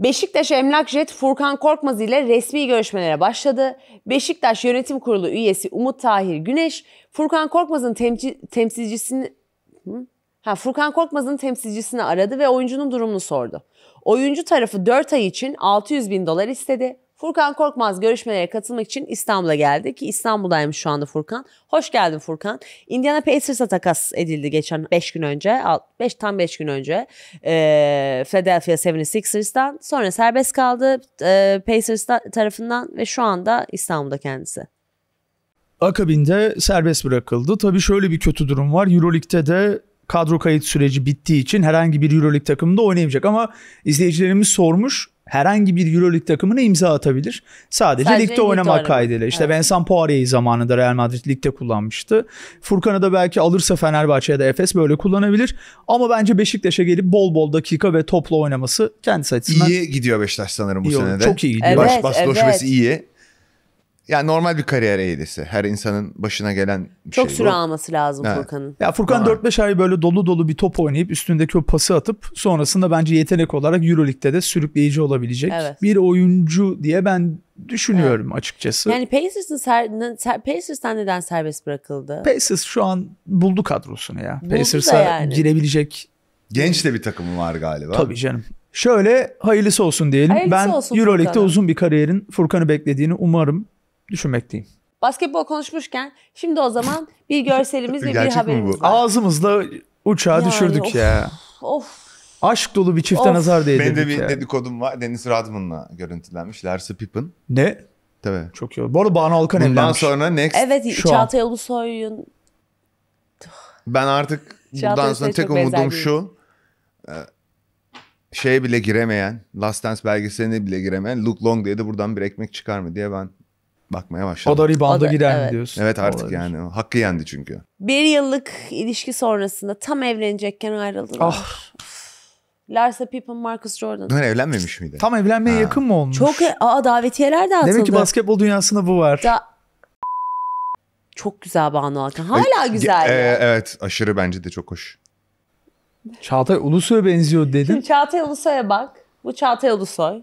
Beşiktaş Emlak Jet Furkan Korkmaz ile resmi görüşmelere başladı. Beşiktaş Yönetim Kurulu üyesi Umut Tahir Güneş, Furkan Korkmaz'ın temci- temsilcisini Ha, Furkan Korkmaz'ın temsilcisini aradı ve oyuncunun durumunu sordu. Oyuncu tarafı 4 ay için 600 bin dolar istedi. Furkan Korkmaz görüşmelere katılmak için İstanbul'a geldi ki İstanbul'daymış şu anda Furkan. Hoş geldin Furkan. Indiana Pacers'a takas edildi geçen 5 gün önce. 5 tam 5 gün önce. E, Philadelphia 76ers'dan. Sonra serbest kaldı e, Pacers tarafından ve şu anda İstanbul'da kendisi. Akabinde serbest bırakıldı. Tabii şöyle bir kötü durum var. Euroleague'de de kadro kayıt süreci bittiği için herhangi bir Euroleague takımında oynayamayacak ama izleyicilerimiz sormuş herhangi bir Euroleague takımına imza atabilir. Sadece, Sadece ligde oynamak kaydıyla. İşte evet. Vincent Poirier'i zamanında Real Madrid ligde kullanmıştı. Furkan'ı da belki alırsa Fenerbahçe ya da Efes böyle kullanabilir. Ama bence Beşiktaş'a gelip bol bol dakika ve topla oynaması kendisi açısından iyi gidiyor Beşiktaş sanırım bu iyi sene de. Çok iyi gidiyor. Evet, Baş, bas evet. iyi. Yani normal bir kariyer eğilisi, Her insanın başına gelen bir Çok şey süre bu. alması lazım evet. Furkan'ın. Ya Furkan Aha. 4-5 ay böyle dolu dolu bir top oynayıp üstündeki o pası atıp sonrasında bence yetenek olarak Euroleague'de de sürükleyici olabilecek evet. bir oyuncu diye ben düşünüyorum evet. açıkçası. Yani Pacers'ın ser, ser, Pacers'tan neden serbest bırakıldı? Pacers şu an buldu kadrosunu ya. Buldu Pacers'a yani. girebilecek genç de bir takımı var galiba. Tabii canım. Şöyle hayırlısı olsun diyelim. Hayırlısı ben Euroleague'de uzun bir kariyerin Furkan'ı beklediğini umarım düşünmekteyim. Basketbol konuşmuşken şimdi o zaman bir görselimiz ve bir haberimiz bu? var. Ağzımızla uçağı Yani düşürdük of. ya. Of. Aşk dolu bir çifte Of. nazar Ben de bir ya. dedikodum var. Deniz Radman'la görüntülenmiş. Lars Pippen. Ne? Tabii. Çok iyi oldu. Bu arada Banu Alkan Bundan evlenmiş. sonra next. Evet Şu an. Çağatay Ulusoy'un Ben artık Çağatay bundan sonra tek umudum şu. Ee, şeye bile giremeyen, Last Dance belgeseline bile giremeyen Luke Long diye de buradan bir ekmek çıkar mı diye ben bakmaya başladım. O da ribanda girer evet. diyorsun? Evet artık Olabilir. yani. Hakkı yendi çünkü. Bir yıllık ilişki sonrasında tam evlenecekken ayrıldılar. Ah. Larsa Pippen, Marcus Jordan. Bunlar evlenmemiş miydi? Tam evlenmeye ha. yakın mı olmuş? Çok e, aa davetiyeler de atıldı. Demek ki basketbol dünyasında bu var. Da çok güzel Banu Hakan. Hala e, güzel. E, yani. evet aşırı bence de çok hoş. Çağatay Ulusoy'a benziyor dedin. Şimdi Çağatay Ulusoy'a bak. Bu Çağatay Ulusoy.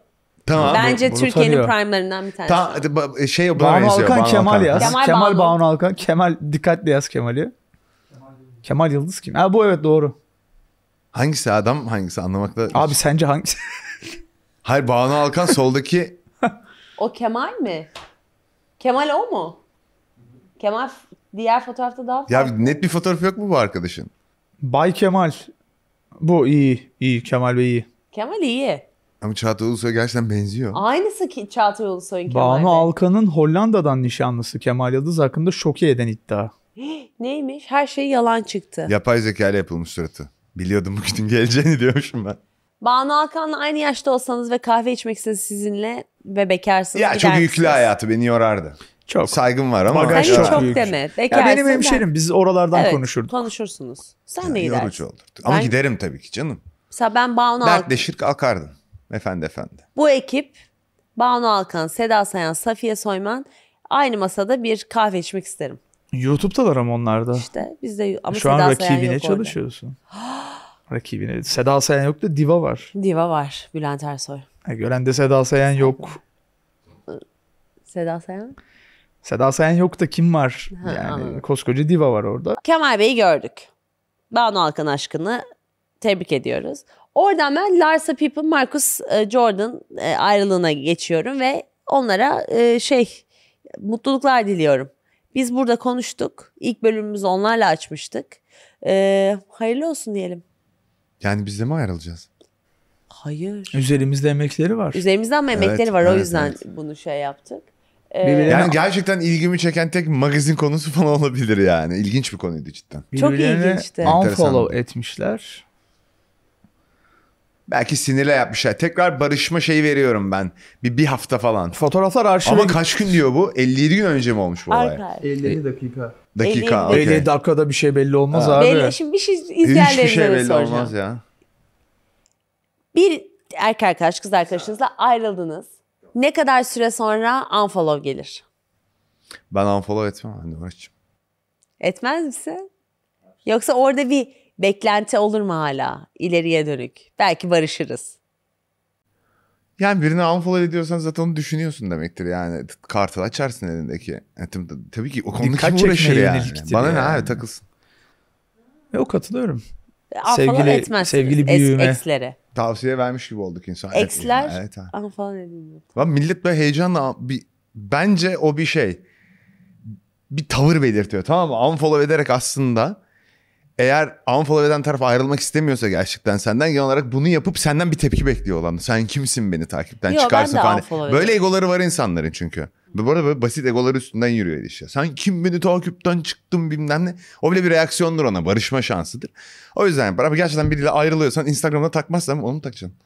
Tamam. Bence Türkiye'nin tanıyor. bir tanesi. Ta, e, e, şey buna Banu benziyor. Alkan, Kemal yaz. Kemal, Kemal Banu. Alkan. Kemal dikkatli yaz Kemal'i. Kemal, Kemal Yıldız kim? Ha bu evet doğru. Hangisi adam hangisi anlamakta... Abi sence hangisi? *laughs* Hayır Banu Alkan soldaki... o Kemal mi? Kemal o mu? Kemal diğer fotoğrafta daha farklı. Ya net bir fotoğraf yok mu bu arkadaşın? Bay Kemal. Bu iyi. iyi Kemal Bey iyi. Kemal iyi. Ama Çağatay Ulusoy gerçekten benziyor. Aynısı ki Çağatay Ulusoy'un Kemal Bey. Alkan'ın Hollanda'dan nişanlısı Kemal Yıldız hakkında şoke eden iddia. *gasps* Neymiş? Her şey yalan çıktı. Yapay zeka ile yapılmış suratı. Biliyordum bu gün *laughs* geleceğini diyormuşum ben. Banu Alkan'la aynı yaşta olsanız ve kahve içmek sizinle ve bekarsınız. Ya çok yüklü misiniz? hayatı beni yorardı. Çok. Saygım var ama. Bagaj Sen hiç çok deme. Ya benim hemşerim biz oralardan Evet, konuşurduk. konuşursunuz. Sen de gidersin. yorucu olurdu. Ama Ben- giderim tabii ki canım. Mesela ben Banu Alkan. Dertleşir kalkardın. Efendi efendi. Bu ekip Banu Alkan, Seda Sayan, Safiye Soyman aynı masada bir kahve içmek isterim. YouTube'dalar ama onlarda. İşte bizde ama Şu Seda an Sayan rakibine yok çalışıyorsun. *gasps* rakibine. Seda Sayan yok da Diva var. Diva var. Bülent Ersoy. Ha, e, gören de Seda Sayan yok. Seda Sayan? Seda Sayan yok da kim var? Ha, yani anladım. koskoca diva var orada. Kemal Bey'i gördük. Banu Alkan aşkını tebrik ediyoruz. Oradan ben Larsa Pippen, Marcus e, Jordan e, ayrılığına geçiyorum ve onlara e, şey mutluluklar diliyorum. Biz burada konuştuk. İlk bölümümüzü onlarla açmıştık. Hayırlı olsun diyelim. Yani biz de mi ayrılacağız? Hayır. Üzerimizde emekleri var. Üzerimizden ama emekleri evet, var? Evet, o yüzden evet. bunu şey yaptık. Ee, yani gerçekten ilgimi çeken tek magazin konusu falan olabilir yani. İlginç bir konuydu cidden. Çok ilginçti. Unfollow etmişler. Belki sinirle yapmışlar. Tekrar barışma şeyi veriyorum ben. Bir, bir hafta falan. Fotoğraflar arşive Ama kaç gün diyor bu? 57 gün önce mi olmuş bu olay? Arka. 57 dakika. Dakika. 57 okey. 50 dakikada bir şey belli olmaz Ha. abi. Belli, şimdi bir şey izleyenlerimize Hiçbir şey belli soracağım. olmaz ya. Bir erkek arkadaş, kız arkadaşınızla ayrıldınız. Ne kadar süre sonra unfollow gelir? Ben unfollow etmem. Hani uğraşacağım. Etmez misin? Yoksa orada bir beklenti olur mu hala ileriye dönük? Belki barışırız. Yani birini unfollow ediyorsan zaten onu düşünüyorsun demektir yani. Kartı açarsın elindeki. Yani, e, tabii ki o konuda Dikkat kim uğraşır yani. Bana yani. ne abi takılsın. o katılıyorum. Unfollow e, sevgili, etmezsiniz. Sevgili büyüğüme. Es, ekslere. Tavsiye vermiş gibi olduk insan. Eksler evet, evet. unfollow edilmiyor. millet böyle heyecanla bir, bence o bir şey. Bir tavır belirtiyor tamam mı? Unfollow ederek aslında eğer unfollow eden taraf ayrılmak istemiyorsa gerçekten senden genel olarak bunu yapıp senden bir tepki bekliyor olan. Sen kimsin beni takipten Yo, çıkarsın falan. Böyle egoları var insanların çünkü. Bu arada böyle basit egoları üstünden yürüyor ilişki. Sen kim beni takipten çıktın bilmem ne. O bile bir reaksiyondur ona. Barışma şansıdır. O yüzden yapar. Ama gerçekten biriyle ayrılıyorsan Instagram'da takmazsan onu takacaksın.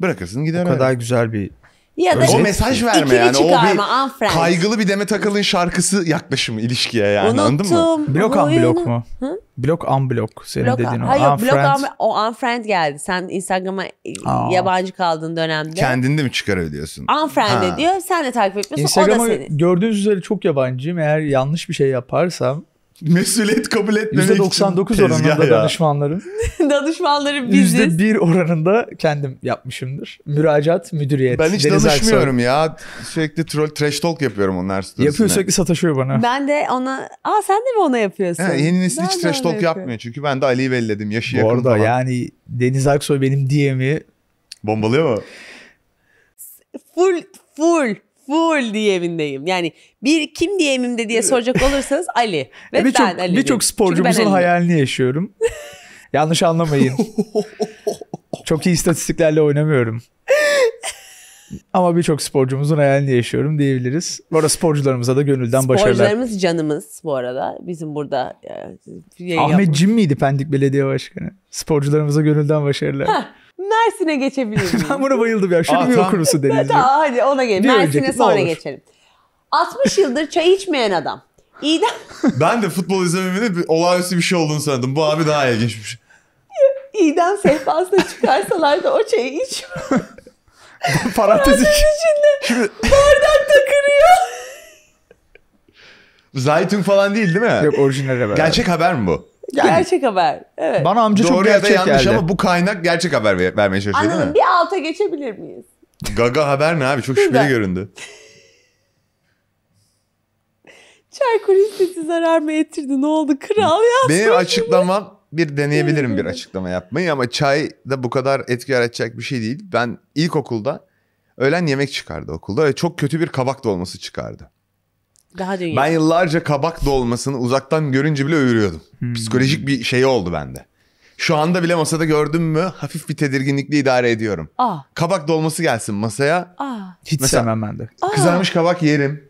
Bırakırsın gider. O kadar öyle. güzel bir ya da o mesaj verme yani çıkarma, o bir kaygılı bir deme takılın şarkısı yaklaşım ilişkiye yani Unuttum. anladın mı? Blok unblock mu? Hı? Blok unblock senin blok, dediğin o. Hayır unfriend. blok un, o unfriend geldi. Sen Instagram'a Aa. yabancı kaldığın dönemde. kendinde mi çıkarıyor diyorsun? Unfriend ha. ediyor sen de takip etmiyorsun Instagram'a o da seni. gördüğünüz üzere çok yabancıyım eğer yanlış bir şey yaparsam mesuliyet kabul etmemek %99 için oranında ya. danışmanların *laughs* danışmanlarım biziz. %1 oranında kendim yapmışımdır. Müracaat, müdüriyet. Ben hiç Deniz danışmıyorum Aksoy. ya. Sürekli troll, trash talk yapıyorum onlar. her Yapıyor sürekli sataşıyor bana. Ben de ona, aa sen de mi ona yapıyorsun? He, yeni nesil hiç trash talk yapmıyor. Çünkü ben de Ali'yi belledim. Yaşı Bu yakın arada falan. yani Deniz Aksoy benim DM'i. Bombalıyor mu? Full, full full DM'indeyim. Yani bir kim DM'imde diye soracak olursanız Ali. *laughs* Ve birçok, ben Ali. Birçok sporcumuzun hayalini yaşıyorum. *laughs* Yanlış anlamayın. Çok iyi istatistiklerle oynamıyorum. Ama birçok sporcumuzun hayalini yaşıyorum diyebiliriz. Bu arada sporcularımıza da gönülden başarılar. Sporcularımız canımız bu arada. Bizim burada e, yani, Ahmet yapmış. Cim miydi Pendik Belediye Başkanı? Sporcularımıza gönülden başarılar. Heh. Mersin'e geçebilir *laughs* miyim? ben buna bayıldım ya. Şunu Aa, bir tamam. okur musun Denizciğim? tamam hadi ona gel. Mersin'e sonra geçelim. 60 yıldır çay içmeyen adam. İdam, *laughs* Ben de futbol izlememenin bir olağanüstü bir şey olduğunu sandım. Bu abi daha ilginç bir *laughs* şey. idam sehpasına çıkarsalar da o çayı iç. Parantez içinde bardak da kırıyor. Zaytun falan değil değil mi? Yok orijinale haber. Gerçek haber mi bu? Gerçek haber. Evet. Bana amca çok Doğru ya da yanlış geldi. ama bu kaynak gerçek haber ver- vermeye çalışıyor değil mi? Bir alta geçebilir miyiz? Gaga haber ne abi? Çok Şurada. şüpheli göründü. *laughs* Çaykur Rize'si zarar mı ettirdi? Ne oldu? Kral ya. Benim açıklamam bir deneyebilirim bir açıklama yapmayı ama çay da bu kadar etki yaratacak bir şey değil. Ben ilkokulda öğlen yemek çıkardı okulda ve çok kötü bir kabak dolması çıkardı. Daha dünya. Ben yıllarca kabak dolmasını uzaktan görünce bile övürüyordum. Hmm. Psikolojik bir şey oldu bende. Şu anda bile masada gördüm mü hafif bir tedirginlikle idare ediyorum. Aa. Kabak dolması gelsin masaya. Aa. Hiç Mesela, sevmem ben de. Kızarmış kabak yerim.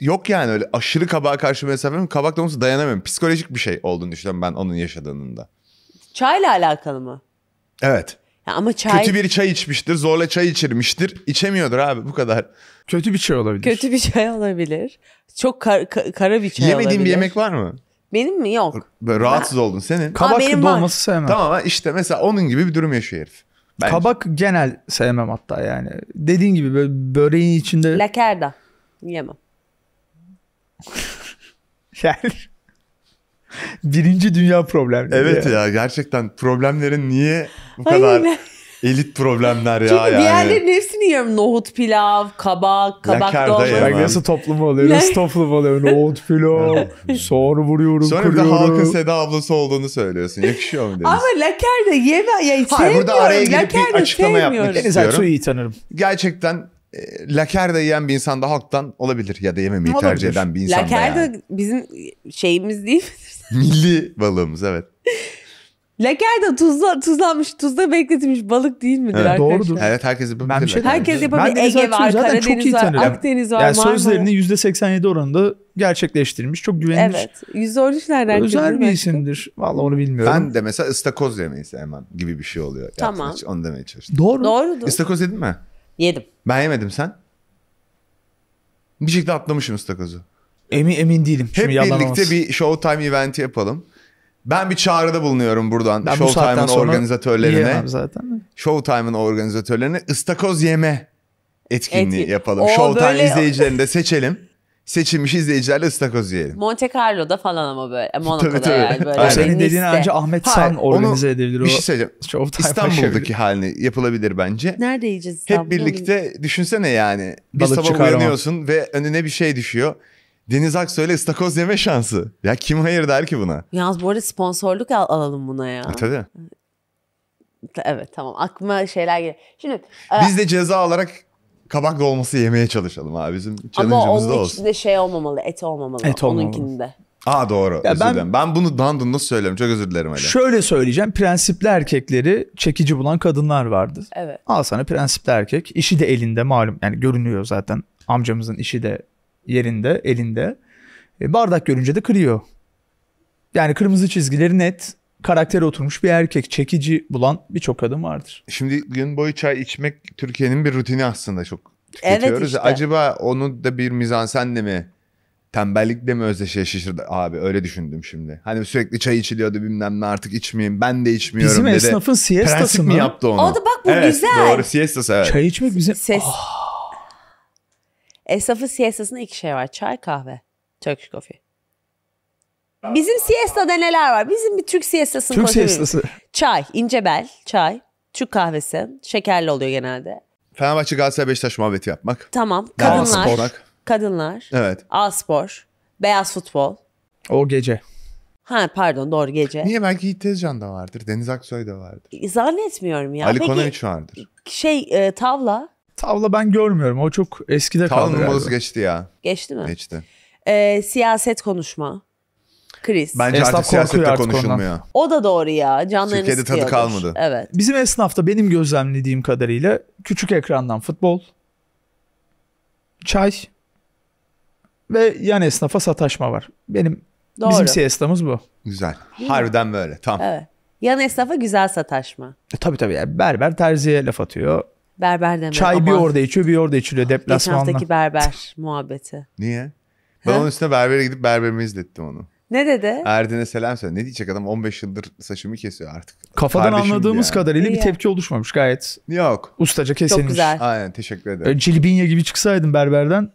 Yok yani öyle aşırı kabağa karşı mesafem kabak dolması dayanamıyorum. Psikolojik bir şey olduğunu düşünüyorum ben onun yaşadığında. Çayla alakalı mı? Evet. Ya ama çay... Kötü bir çay içmiştir, zorla çay içirmiştir. İçemiyordur abi bu kadar. Kötü bir çay olabilir. Kötü bir çay olabilir. Çok kar, ka, kara bir çay Yemediğin olabilir. Yemediğin bir yemek var mı? Benim mi? Yok. Böyle rahatsız ben... oldun senin. Kabak Aa, dolması sevmem. Tamam işte mesela onun gibi bir durum yaşıyor herif. Bence. Kabak genel sevmem hatta yani. Dediğin gibi böyle böreğin içinde... Lakerda. Yemem. *laughs* yani *laughs* Birinci dünya problemleri. Evet ya. ya gerçekten problemlerin niye bu kadar elit problemler ya Çünkü yani. diğerlerinin hepsini yiyorum. Nohut pilav, kabak, kabak Lakarda dolma. nasıl toplum oluyor, nasıl toplum oluyor. Nohut pilav, sonra vuruyorum, Sonra bir de halkın Seda ablası olduğunu söylüyorsun. Yakışıyor mu Ama deniz? laker de yeme, ya Hayır, sevmiyorum. burada araya girip Laker de açıklama yapmak Deniz istiyorum. Aksu'yu iyi tanırım. Gerçekten e, laker de yiyen bir insan da halktan olabilir ya da yememeyi tercih eden bir insan da Laker de bizim şeyimiz değil mi? Milli balığımız evet. Lakerda tuzla, tuzlanmış, tuzda bekletilmiş balık değil midir evet, arkadaşlar? Doğrudur. Evet herkes yapabilir. Ben bir şey herkes yapabilir. Ben Ege var, zaten çok iyi var, tanıyorum. Akdeniz var, yani Marmara. Sözlerini %87 oranında gerçekleştirilmiş. Çok güvenilir. Evet. %13 nereden Özel bir isimdir. Valla onu bilmiyorum. Ben de mesela ıstakoz yemeyi sevmem gibi bir şey oluyor. Tamam. Yaptım. Onu demeye çalıştım. Doğru. Doğrudur. İstakoz yedin mi? Yedim. Ben yemedim sen? Bir şekilde atlamışım ıstakozu. Emin emin değilim. Hep Şimdi birlikte bir Showtime eventi yapalım. Ben bir çağrıda bulunuyorum buradan ben Showtime'ın bu organizatörlerine. zaten. Showtime'ın organizatörlerine istakoz yeme etkinliği Etkin. yapalım. O Showtime böyle... izleyicilerini de seçelim. Seçilmiş izleyicilerle ıstakoz yiyelim. Monte Carlo'da falan ama böyle. Monaco'da tabii, tabii. yani. Böyle Senin dediğin anca Ahmet Hayır, San organize onu, edebilir. O. Bir şey söyleyeceğim. İstanbul'daki halini yapılabilir bence. Nerede yiyeceğiz İstanbul'da? Hep birlikte düşünsene yani. Bir Balıkçı sabah uyanıyorsun ve önüne bir şey düşüyor. Deniz Aksu ile ıstakoz yeme şansı. Ya kim hayır der ki buna? Yalnız bu arada sponsorluk al- alalım buna ya. Ha, e, tabii. Evet tamam aklıma şeyler geliyor. Şimdi e, Biz de ceza olarak kabak dolması yemeye çalışalım abi. Bizim ama challenge'ımız da onun içinde şey olmamalı, et olmamalı. Et olmamalı. Onunkinde. Aa doğru. Ya özür ben- dilerim. Ben bunu dandun nasıl söylüyorum? Çok özür dilerim Ali. Şöyle söyleyeceğim. Prensipli erkekleri çekici bulan kadınlar vardı. Evet. Al sana prensipli erkek. işi de elinde malum. Yani görünüyor zaten. Amcamızın işi de yerinde, elinde. E, bardak görünce de kırıyor. Yani kırmızı çizgileri net, karaktere oturmuş bir erkek, çekici bulan birçok kadın vardır. Şimdi gün boyu çay içmek Türkiye'nin bir rutini aslında çok tüketiyoruz. Evet işte. Acaba onu da bir mizansenle mi tembellikle mi özdeşe şişirdi? Abi öyle düşündüm şimdi. Hani sürekli çay içiliyordu bilmem ne artık içmeyeyim ben de içmiyorum Bizim dedi. Bizim esnafın siestası Prensip mı? yaptı onu? O da bak bu evet, güzel. Doğru siestası evet. Çay içmek bizim... Ses... Oh. Esnafın siestasında iki şey var. Çay, kahve. Turkish coffee. Bizim siestada neler var? Bizim bir Türk siestasını Türk siestası. Çay, ince bel, çay, Türk kahvesi. Şekerli oluyor genelde. Fenerbahçe Galatasaray Beşiktaş muhabbeti yapmak. Tamam. Kadınlar. spor. Kadınlar. Evet. A-spor. Beyaz futbol. O gece. Ha pardon doğru gece. Niye belki Yiğit Tezcan da vardır. Deniz Aksoy da vardır. Zannetmiyorum ya. Ali Peki Konaviç vardır. şey e, tavla Tavla ben görmüyorum. O çok eskide kaldı. Tavla numarası geçti ya. Geçti mi? Geçti. Ee, siyaset konuşma. Kriz. Bence Esnaf artık siyasette artık konuşulmuyor. Ondan. O da doğru ya. Canlarını Türkiye'de tadı kalmadı. Evet. Bizim esnafta benim gözlemlediğim kadarıyla küçük ekrandan futbol, çay ve yan esnafa sataşma var. Benim doğru. bizim siyasetimiz bu. Güzel. Değil Harbiden böyle. Tam. Evet. Yan esnafa güzel sataşma. E, tabii tabii. Yani berber terziye laf atıyor. Berber deme. Çay aman. bir orada içiyor bir orada içiliyor deplasmanla. Geçen haftaki berber muhabbeti. Niye? Ben onun üstüne berbere gidip berberime izlettim onu. Ne dedi? Erdin'e selam söyle. Ne diyecek adam 15 yıldır saçımı kesiyor artık. Kafadan Kardeşim anladığımız yani. kadarıyla bir tepki oluşmamış gayet. Yok. Ustaca kesilmiş. Çok güzel. Aynen teşekkür ederim. Böyle Cilbinya gibi çıksaydın berberden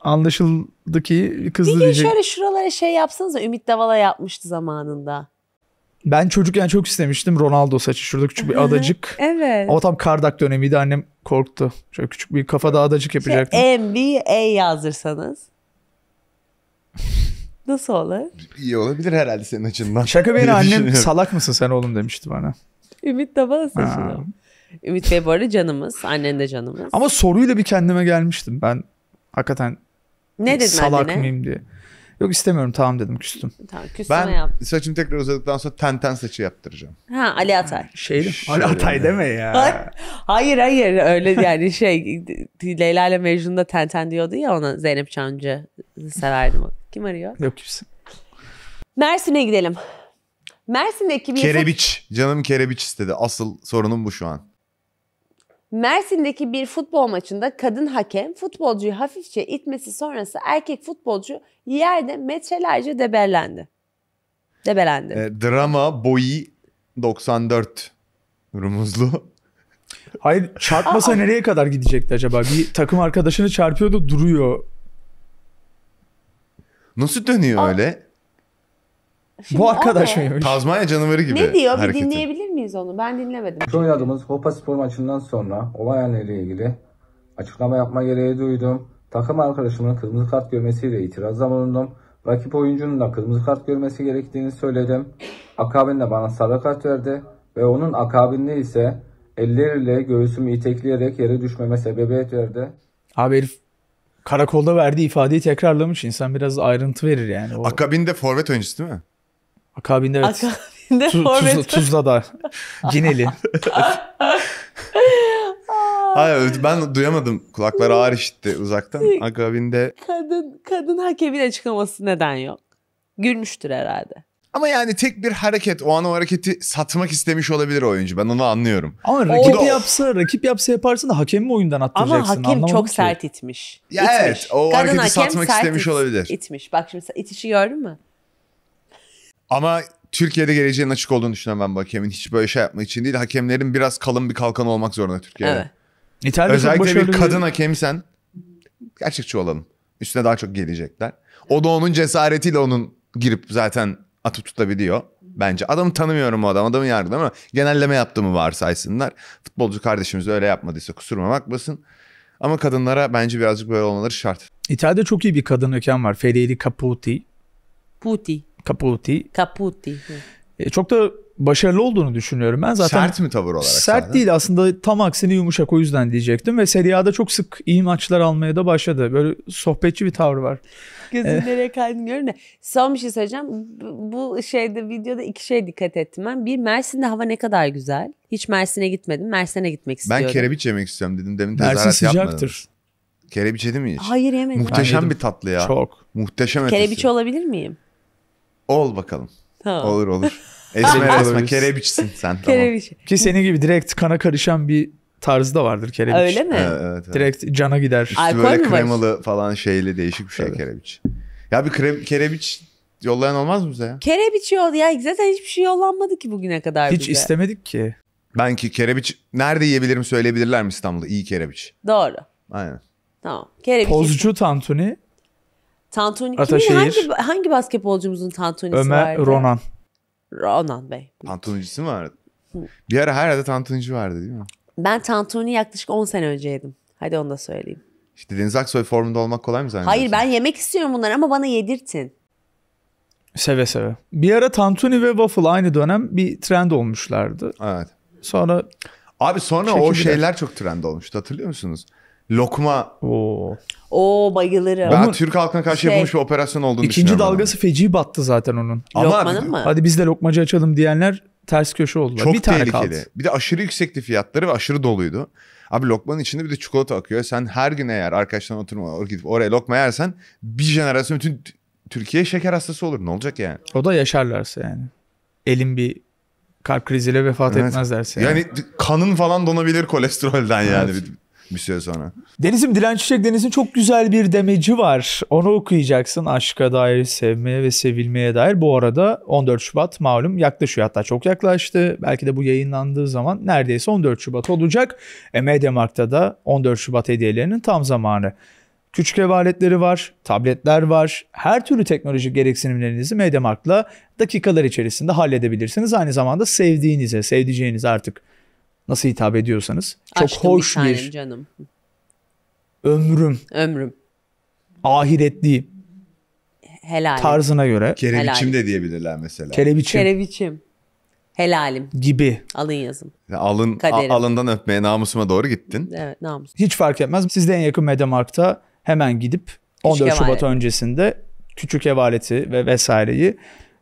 anlaşıldı ki kızdı bir diyecek. Bir gün şöyle şuralara şey yapsanız Ümit Davala yapmıştı zamanında. Ben çocukken çok istemiştim Ronaldo saçı. Şurada küçük bir adacık. evet. Ama tam kardak dönemiydi. Annem korktu. Şöyle küçük bir kafada şey, adacık yapacaktım. Şey, NBA yazdırsanız. *laughs* Nasıl olur? İyi olabilir herhalde senin açından. Şaka beni annem salak mısın sen oğlum demişti bana. Ümit de bana saçını. Ümit Bey bu arada canımız. Annen de canımız. Ama soruyla bir kendime gelmiştim. Ben hakikaten ne dedin salak annene? mıyım diye. Yok istemiyorum tamam dedim küstüm. Tamam küstüme ben yap. saçımı tekrar uzadıktan sonra ten ten saçı yaptıracağım. Ha Ali Atay. Şey, Ali Atay deme ya. hayır hayır öyle yani şey Leyla ile Mecnun'da ten ten diyordu ya ona Zeynep Çancı severdim. Kim arıyor? Yok kimse. Mersin'e gidelim. Mersin'deki bir... Kerebiç. Canım kerebiç istedi. Asıl sorunum bu şu an. Mersin'deki bir futbol maçında kadın hakem futbolcuyu hafifçe itmesi sonrası erkek futbolcu yerde metrelerce debelendi. Debelendi. E, drama boyu 94 rumuzlu. Hayır çarpmasa Aa, nereye kadar gidecekti acaba? Bir takım arkadaşını çarpıyordu duruyor. Nasıl dönüyor Aa. öyle? Şimdi Bu arkadaş mı yemiş? Tazmanya canavarı gibi Ne diyor? Hareketi. Bir dinleyebilir miyiz onu? Ben dinlemedim. Şu adımız Hopa Spor maçından sonra olay anneyle ilgili açıklama yapma gereği duydum. Takım arkadaşımın kırmızı kart görmesiyle itirazda bulundum. Rakip oyuncunun da kırmızı kart görmesi gerektiğini söyledim. Akabinde bana sarı kart verdi ve onun akabinde ise elleriyle göğsümü itekleyerek yere düşmeme sebebiyet verdi. Abi herif karakolda verdiği ifadeyi tekrarlamış. insan biraz ayrıntı verir yani. O... Akabinde forvet oyuncusu değil mi? Akabinde evet. Akabinde tu, forvet. Tuzla, Tuzla'da. *laughs* Cineli. Hayır ben duyamadım. kulaklar ağır işitti uzaktan. Akabinde. Kadın, kadın hakemin açıklaması neden yok? Gülmüştür herhalde. Ama yani tek bir hareket o an o hareketi satmak istemiş olabilir oyuncu. Ben onu anlıyorum. Ama rakip o... yapsa, rakip yapsa yaparsın da hakemi mi oyundan attıracaksın? Ama hakem çok ki. sert itmiş. Ya itmiş. evet o Kadın hareketi satmak istemiş it, olabilir. İtmiş. Bak şimdi itişi gördün mü? Ama Türkiye'de geleceğin açık olduğunu düşünüyorum ben bu hakemin. Hiç böyle şey yapmak için değil. Hakemlerin biraz kalın bir kalkan olmak zorunda Türkiye'de. Evet. İtalya'da Özellikle bir kadın hakemsen gerçekçi olalım. Üstüne daha çok gelecekler. O da onun cesaretiyle onun girip zaten atıp tutabiliyor bence. Adamı tanımıyorum o adam. Adamı yargılı ama genelleme yaptığımı varsaysınlar. Futbolcu kardeşimiz öyle yapmadıysa kusuruma bakmasın. Ama kadınlara bence birazcık böyle olmaları şart. İtalya'da çok iyi bir kadın hakem var. Fedeli Caputi. Puti. Caputi. Caputi. E, çok da başarılı olduğunu düşünüyorum ben zaten. Sert mi tavır olarak? Sert zaten? değil aslında tam aksini yumuşak o yüzden diyecektim ve Serie A'da çok sık iyi maçlar almaya da başladı. Böyle sohbetçi bir tavır var. Gözüm e, nereye kaynıyor ne? Son bir şey söyleyeceğim. Bu şeyde videoda iki şey dikkat ettim ben. Bir Mersin'de hava ne kadar güzel. Hiç Mersin'e gitmedim. Mersin'e gitmek istiyorum. Ben kerebiç yemek istiyorum dedim. Demin Mersin sıcaktır. Yapmadım. Kerebiç yedin mi hiç? Hayır yemedim. Muhteşem bir tatlı ya. Çok. Muhteşem ötesi. Kerebiç olabilir miyim? Ol bakalım. Tamam. Olur olur. *laughs* Esmer esma kerebiçsin sen tamam. Ki senin gibi direkt kana karışan bir tarzı da vardır kerebiç. Öyle mi? Evet, evet, evet. Direkt cana gider. Üstü böyle kremalı var? falan şeyli değişik bir şey Tabii. kerebiç. Ya bir kre, kerebiç yollayan olmaz mı bize ya? Kerebiç yol ya zaten hiçbir şey yollanmadı ki bugüne kadar Hiç bize. istemedik ki. Ben ki kerebiç nerede yiyebilirim söyleyebilirler mi İstanbul'da? iyi kerebiç. Doğru. Aynen. Tamam. Kerebiç. Pozcu tantuni Tantuni Ataşehir. Kimin, hangi, hangi basketbolcumuzun tantunisi Ömer vardı? Ömer Ronan. Ronan Bey. Tantunicisi mi vardı? Bir ara her yerde tantunici vardı değil mi? Ben tantuni yaklaşık 10 sene önceydim yedim. Hadi onu da söyleyeyim. İşte Deniz Aksoy formunda olmak kolay mı zannediyorsun? Hayır ben yemek istiyorum bunları ama bana yedirtin. Seve seve. Bir ara tantuni ve waffle aynı dönem bir trend olmuşlardı. Evet. Sonra... Abi sonra o şeyler çok trend olmuştu hatırlıyor musunuz? Lokma. Oo. Oo bayılırım. Ben Ama Türk halkına karşı şey, yapılmış bir operasyon olduğunu İkinci düşünüyorum. dalgası feci battı zaten onun. Ama Lokmanın mı? Hadi biz de lokmacı açalım diyenler ters köşe oldu. Çok bir tane tehlikeli. kaldı. Bir de aşırı yüksekti fiyatları ve aşırı doluydu. Abi lokmanın içinde bir de çikolata akıyor. Sen her gün eğer arkadaşların oturma gidip oraya lokma yersen bir jenerasyon bütün Türkiye şeker hastası olur. Ne olacak yani? O da yaşarlarsa yani. Elin bir kalp kriziyle vefat evet. etmezlerse. Yani. yani kanın falan donabilir kolesterolden evet. yani bir süre sonra. Deniz'im Dilan Çiçek Deniz'in çok güzel bir demeci var. Onu okuyacaksın aşka dair, sevmeye ve sevilmeye dair. Bu arada 14 Şubat malum yaklaşıyor hatta çok yaklaştı. Belki de bu yayınlandığı zaman neredeyse 14 Şubat olacak. E, Mediamarkt'ta da 14 Şubat hediyelerinin tam zamanı. Küçük ev aletleri var, tabletler var. Her türlü teknolojik gereksinimlerinizi MediaMarkt'la dakikalar içerisinde halledebilirsiniz. Aynı zamanda sevdiğinize, sevdiceğiniz artık nasıl hitap ediyorsanız. Çok Aşkım hoş bir, bir canım. Ömrüm. Ömrüm. Ahiretli. Helal. Tarzına göre. Kerebiçim de diyebilirler mesela. Kerebiçim. Kerebiçim. Helalim. Gibi. Alın yazın, alın, Kaderim. alından öpmeye namusuma doğru gittin. Evet namus. Hiç fark etmez. Siz de en yakın Medemarkt'a hemen gidip 14 Şubat öncesinde küçük evaleti ve vesaireyi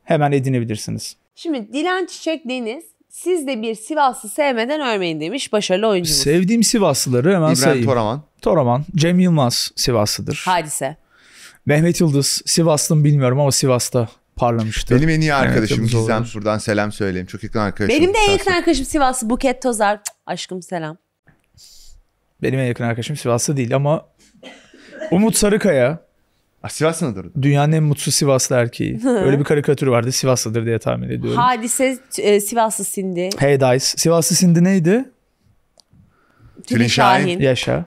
hemen edinebilirsiniz. Şimdi Dilan Çiçek Deniz siz de bir Sivaslı sevmeden örmeyin demiş başarılı oyuncumuz. Sevdiğim Sivaslıları hemen İbrahim sayayım. İbrahim Toraman. Toraman. Cem Yılmaz Sivaslıdır. Hadise. Mehmet Yıldız. Sivaslım bilmiyorum ama Sivas'ta parlamıştı. Benim en iyi arkadaşım evet, Gizem. Olur. Buradan selam söyleyeyim. Çok yakın arkadaşım. Benim de en yakın arkadaşım Sivaslı Buket Tozar. aşkım selam. Benim en yakın arkadaşım Sivaslı değil ama Umut Sarıkaya Ha, Sivaslı'dır. Dünyanın en mutsuz Sivaslı erkeği. Öyle bir karikatür vardı. Sivaslı'dır diye tahmin ediyorum. Hadise e, Sivaslı Sindi. Hey Dice. Sivaslı Sindi neydi? Tülin Şahin. Yaşa.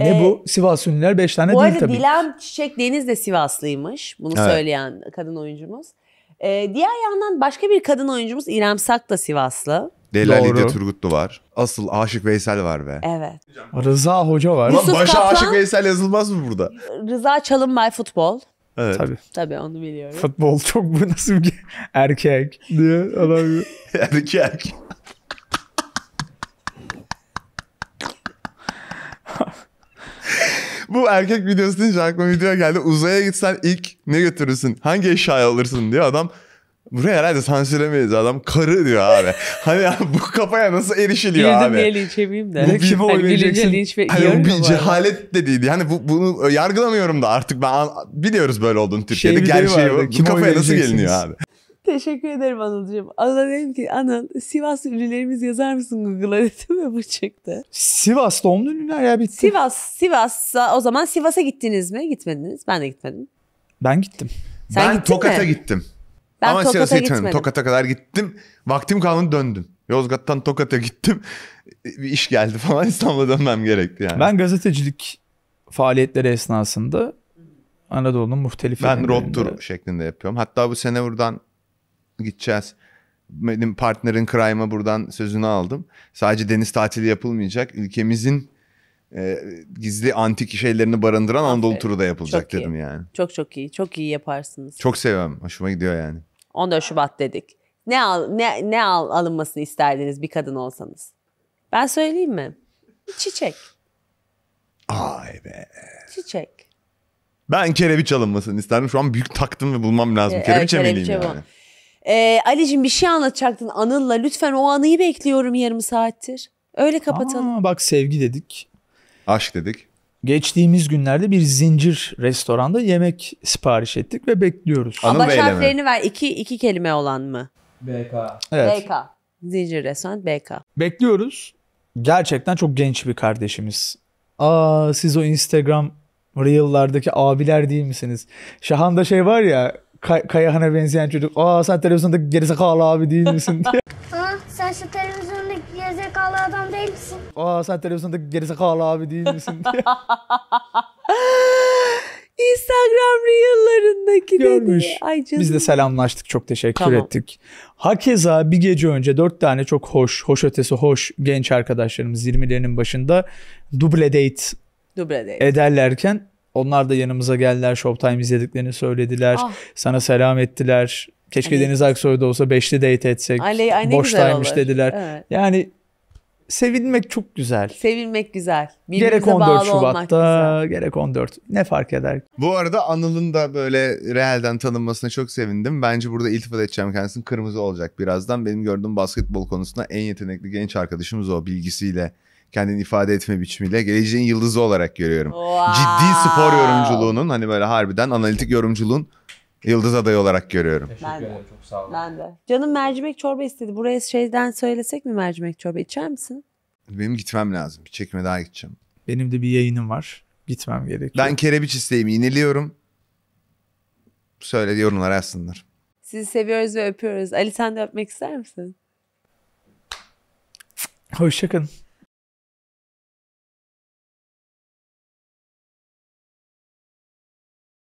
E, ne bu? Sivas ünlüler 5 tane değil tabii. Bu arada Dilan Çiçek Deniz de Sivaslıymış. Bunu evet. söyleyen kadın oyuncumuz. Ee, diğer yandan başka bir kadın oyuncumuz İrem Sak da Sivaslı. Leyla de Lidya Turgutlu var. Asıl Aşık Veysel var be. Evet. Rıza Hoca var. Yusuf başa Kaplan. Aşık Veysel yazılmaz mı burada? Rıza Çalınmay Futbol. Evet. Tabii. Tabii onu biliyorum. Futbol çok bu nasıl bir erkek diye adam. *laughs* Erkek. *laughs* bu erkek videosu deyince aklıma video geldi. Uzaya gitsen ilk ne götürürsün? Hangi eşyayı alırsın diye adam Buraya herhalde sansüremeyiz adam. Karı diyor abi. *laughs* hani ya, bu kafaya nasıl erişiliyor Girdim abi? Girdim diye linç yemeyeyim de. Bu kime hani oynayacaksın? Linç ve hani bu bir cehalet dediğiydi. Hani bu, bunu yargılamıyorum da artık ben biliyoruz böyle olduğunu Türkiye'de. Şey Gerçeği bu. Kim kafaya nasıl geliniyor abi? Teşekkür ederim Anıl'cığım. Anıl'a dedim ki Anıl Sivas ünlülerimiz yazar mısın Google'a *laughs* dedim ve bu çıktı. Sivas doğumlu ünlüler ya bitti. Sivas, Sivas. o zaman Sivas'a gittiniz mi? Gitmediniz. Ben de gitmedim. Ben gittim. Sen ben Tokat'a gittim. Ben Ama Tokat'a gitmedim. Tokat'a kadar gittim. Vaktim kalmadı döndüm. Yozgat'tan Tokat'a *laughs* gittim. Bir iş geldi falan İstanbul'a dönmem gerekti yani. Ben gazetecilik faaliyetleri esnasında Anadolu'nun muhtelif Ben road tur şeklinde yapıyorum. Hatta bu sene buradan gideceğiz. Benim partnerin Crime'a buradan sözünü aldım. Sadece deniz tatili yapılmayacak. Ülkemizin e, gizli antik şeylerini barındıran Aferin. Ah Anadolu turu da yapılacak çok dedim iyi. yani. Çok çok iyi. Çok iyi yaparsınız. Çok seviyorum. Hoşuma gidiyor yani. 14 Şubat dedik. Ne al ne ne al alınmasını isterdiniz bir kadın olsanız? Ben söyleyeyim mi? Çiçek. Ay be. Çiçek. Ben kerebiç alınmasını isterdim. Şu an büyük taktım ve bulmam lazım. Ee, kerebiç emeliyim yani. Ee, Ali'cim bir şey anlatacaktın Anıl'la. Lütfen o anıyı bekliyorum yarım saattir. Öyle kapatalım. Aa, bak sevgi dedik. Aşk dedik. Geçtiğimiz günlerde bir zincir restoranda yemek sipariş ettik ve bekliyoruz. Anı Ama baş ver. İki, iki kelime olan mı? BK. Evet. BK. Zincir restoran BK. Bekliyoruz. Gerçekten çok genç bir kardeşimiz. Aa siz o Instagram Reel'lardaki abiler değil misiniz? Şahan'da şey var ya Kay Kayahan'a benzeyen çocuk. Aa sen televizyondaki gerizekalı abi değil misin *laughs* Aa sen şu televizyon gerizekalı adam değil misin? Aa sen televizyonda gerizekalı abi değil misin diye. *laughs* Instagram Reel'larındaki Görmüş. dedi. Ay canım. Biz de selamlaştık. Çok teşekkür tamam. ettik. Hakeza bir gece önce dört tane çok hoş, hoş ötesi hoş genç arkadaşlarımız 20'lerinin başında duble date, duble date ederlerken onlar da yanımıza geldiler. Showtime izlediklerini söylediler. Ah. Sana selam ettiler. Keşke hani... Deniz Aksoy'da olsa beşli date etsek. Aley, boştaymış dediler. Evet. Yani sevinmek çok güzel. Sevinmek güzel. Birbirimize gerek 14 Şubat'ta, gerek 14. Ne fark eder? Bu arada Anıl'ın da böyle realden tanınmasına çok sevindim. Bence burada iltifat edeceğim kendisinin kırmızı olacak birazdan. Benim gördüğüm basketbol konusunda en yetenekli genç arkadaşımız o bilgisiyle kendini ifade etme biçimiyle geleceğin yıldızı olarak görüyorum. Wow. Ciddi spor yorumculuğunun hani böyle harbiden analitik yorumculuğun Yıldız adayı olarak görüyorum. Teşekkür ben ederim. Çok sağ olun. Ben de. Canım mercimek çorba istedi. Buraya şeyden söylesek mi mercimek çorba? içer misin? Benim gitmem lazım. Bir çekime daha gideceğim. Benim de bir yayınım var. Gitmem gerekiyor. Ben kerebiç isteyeyim. yeniliyorum. Söyle yorumlar yazsınlar. Sizi seviyoruz ve öpüyoruz. Ali sen de öpmek ister misin? Hoşçakalın.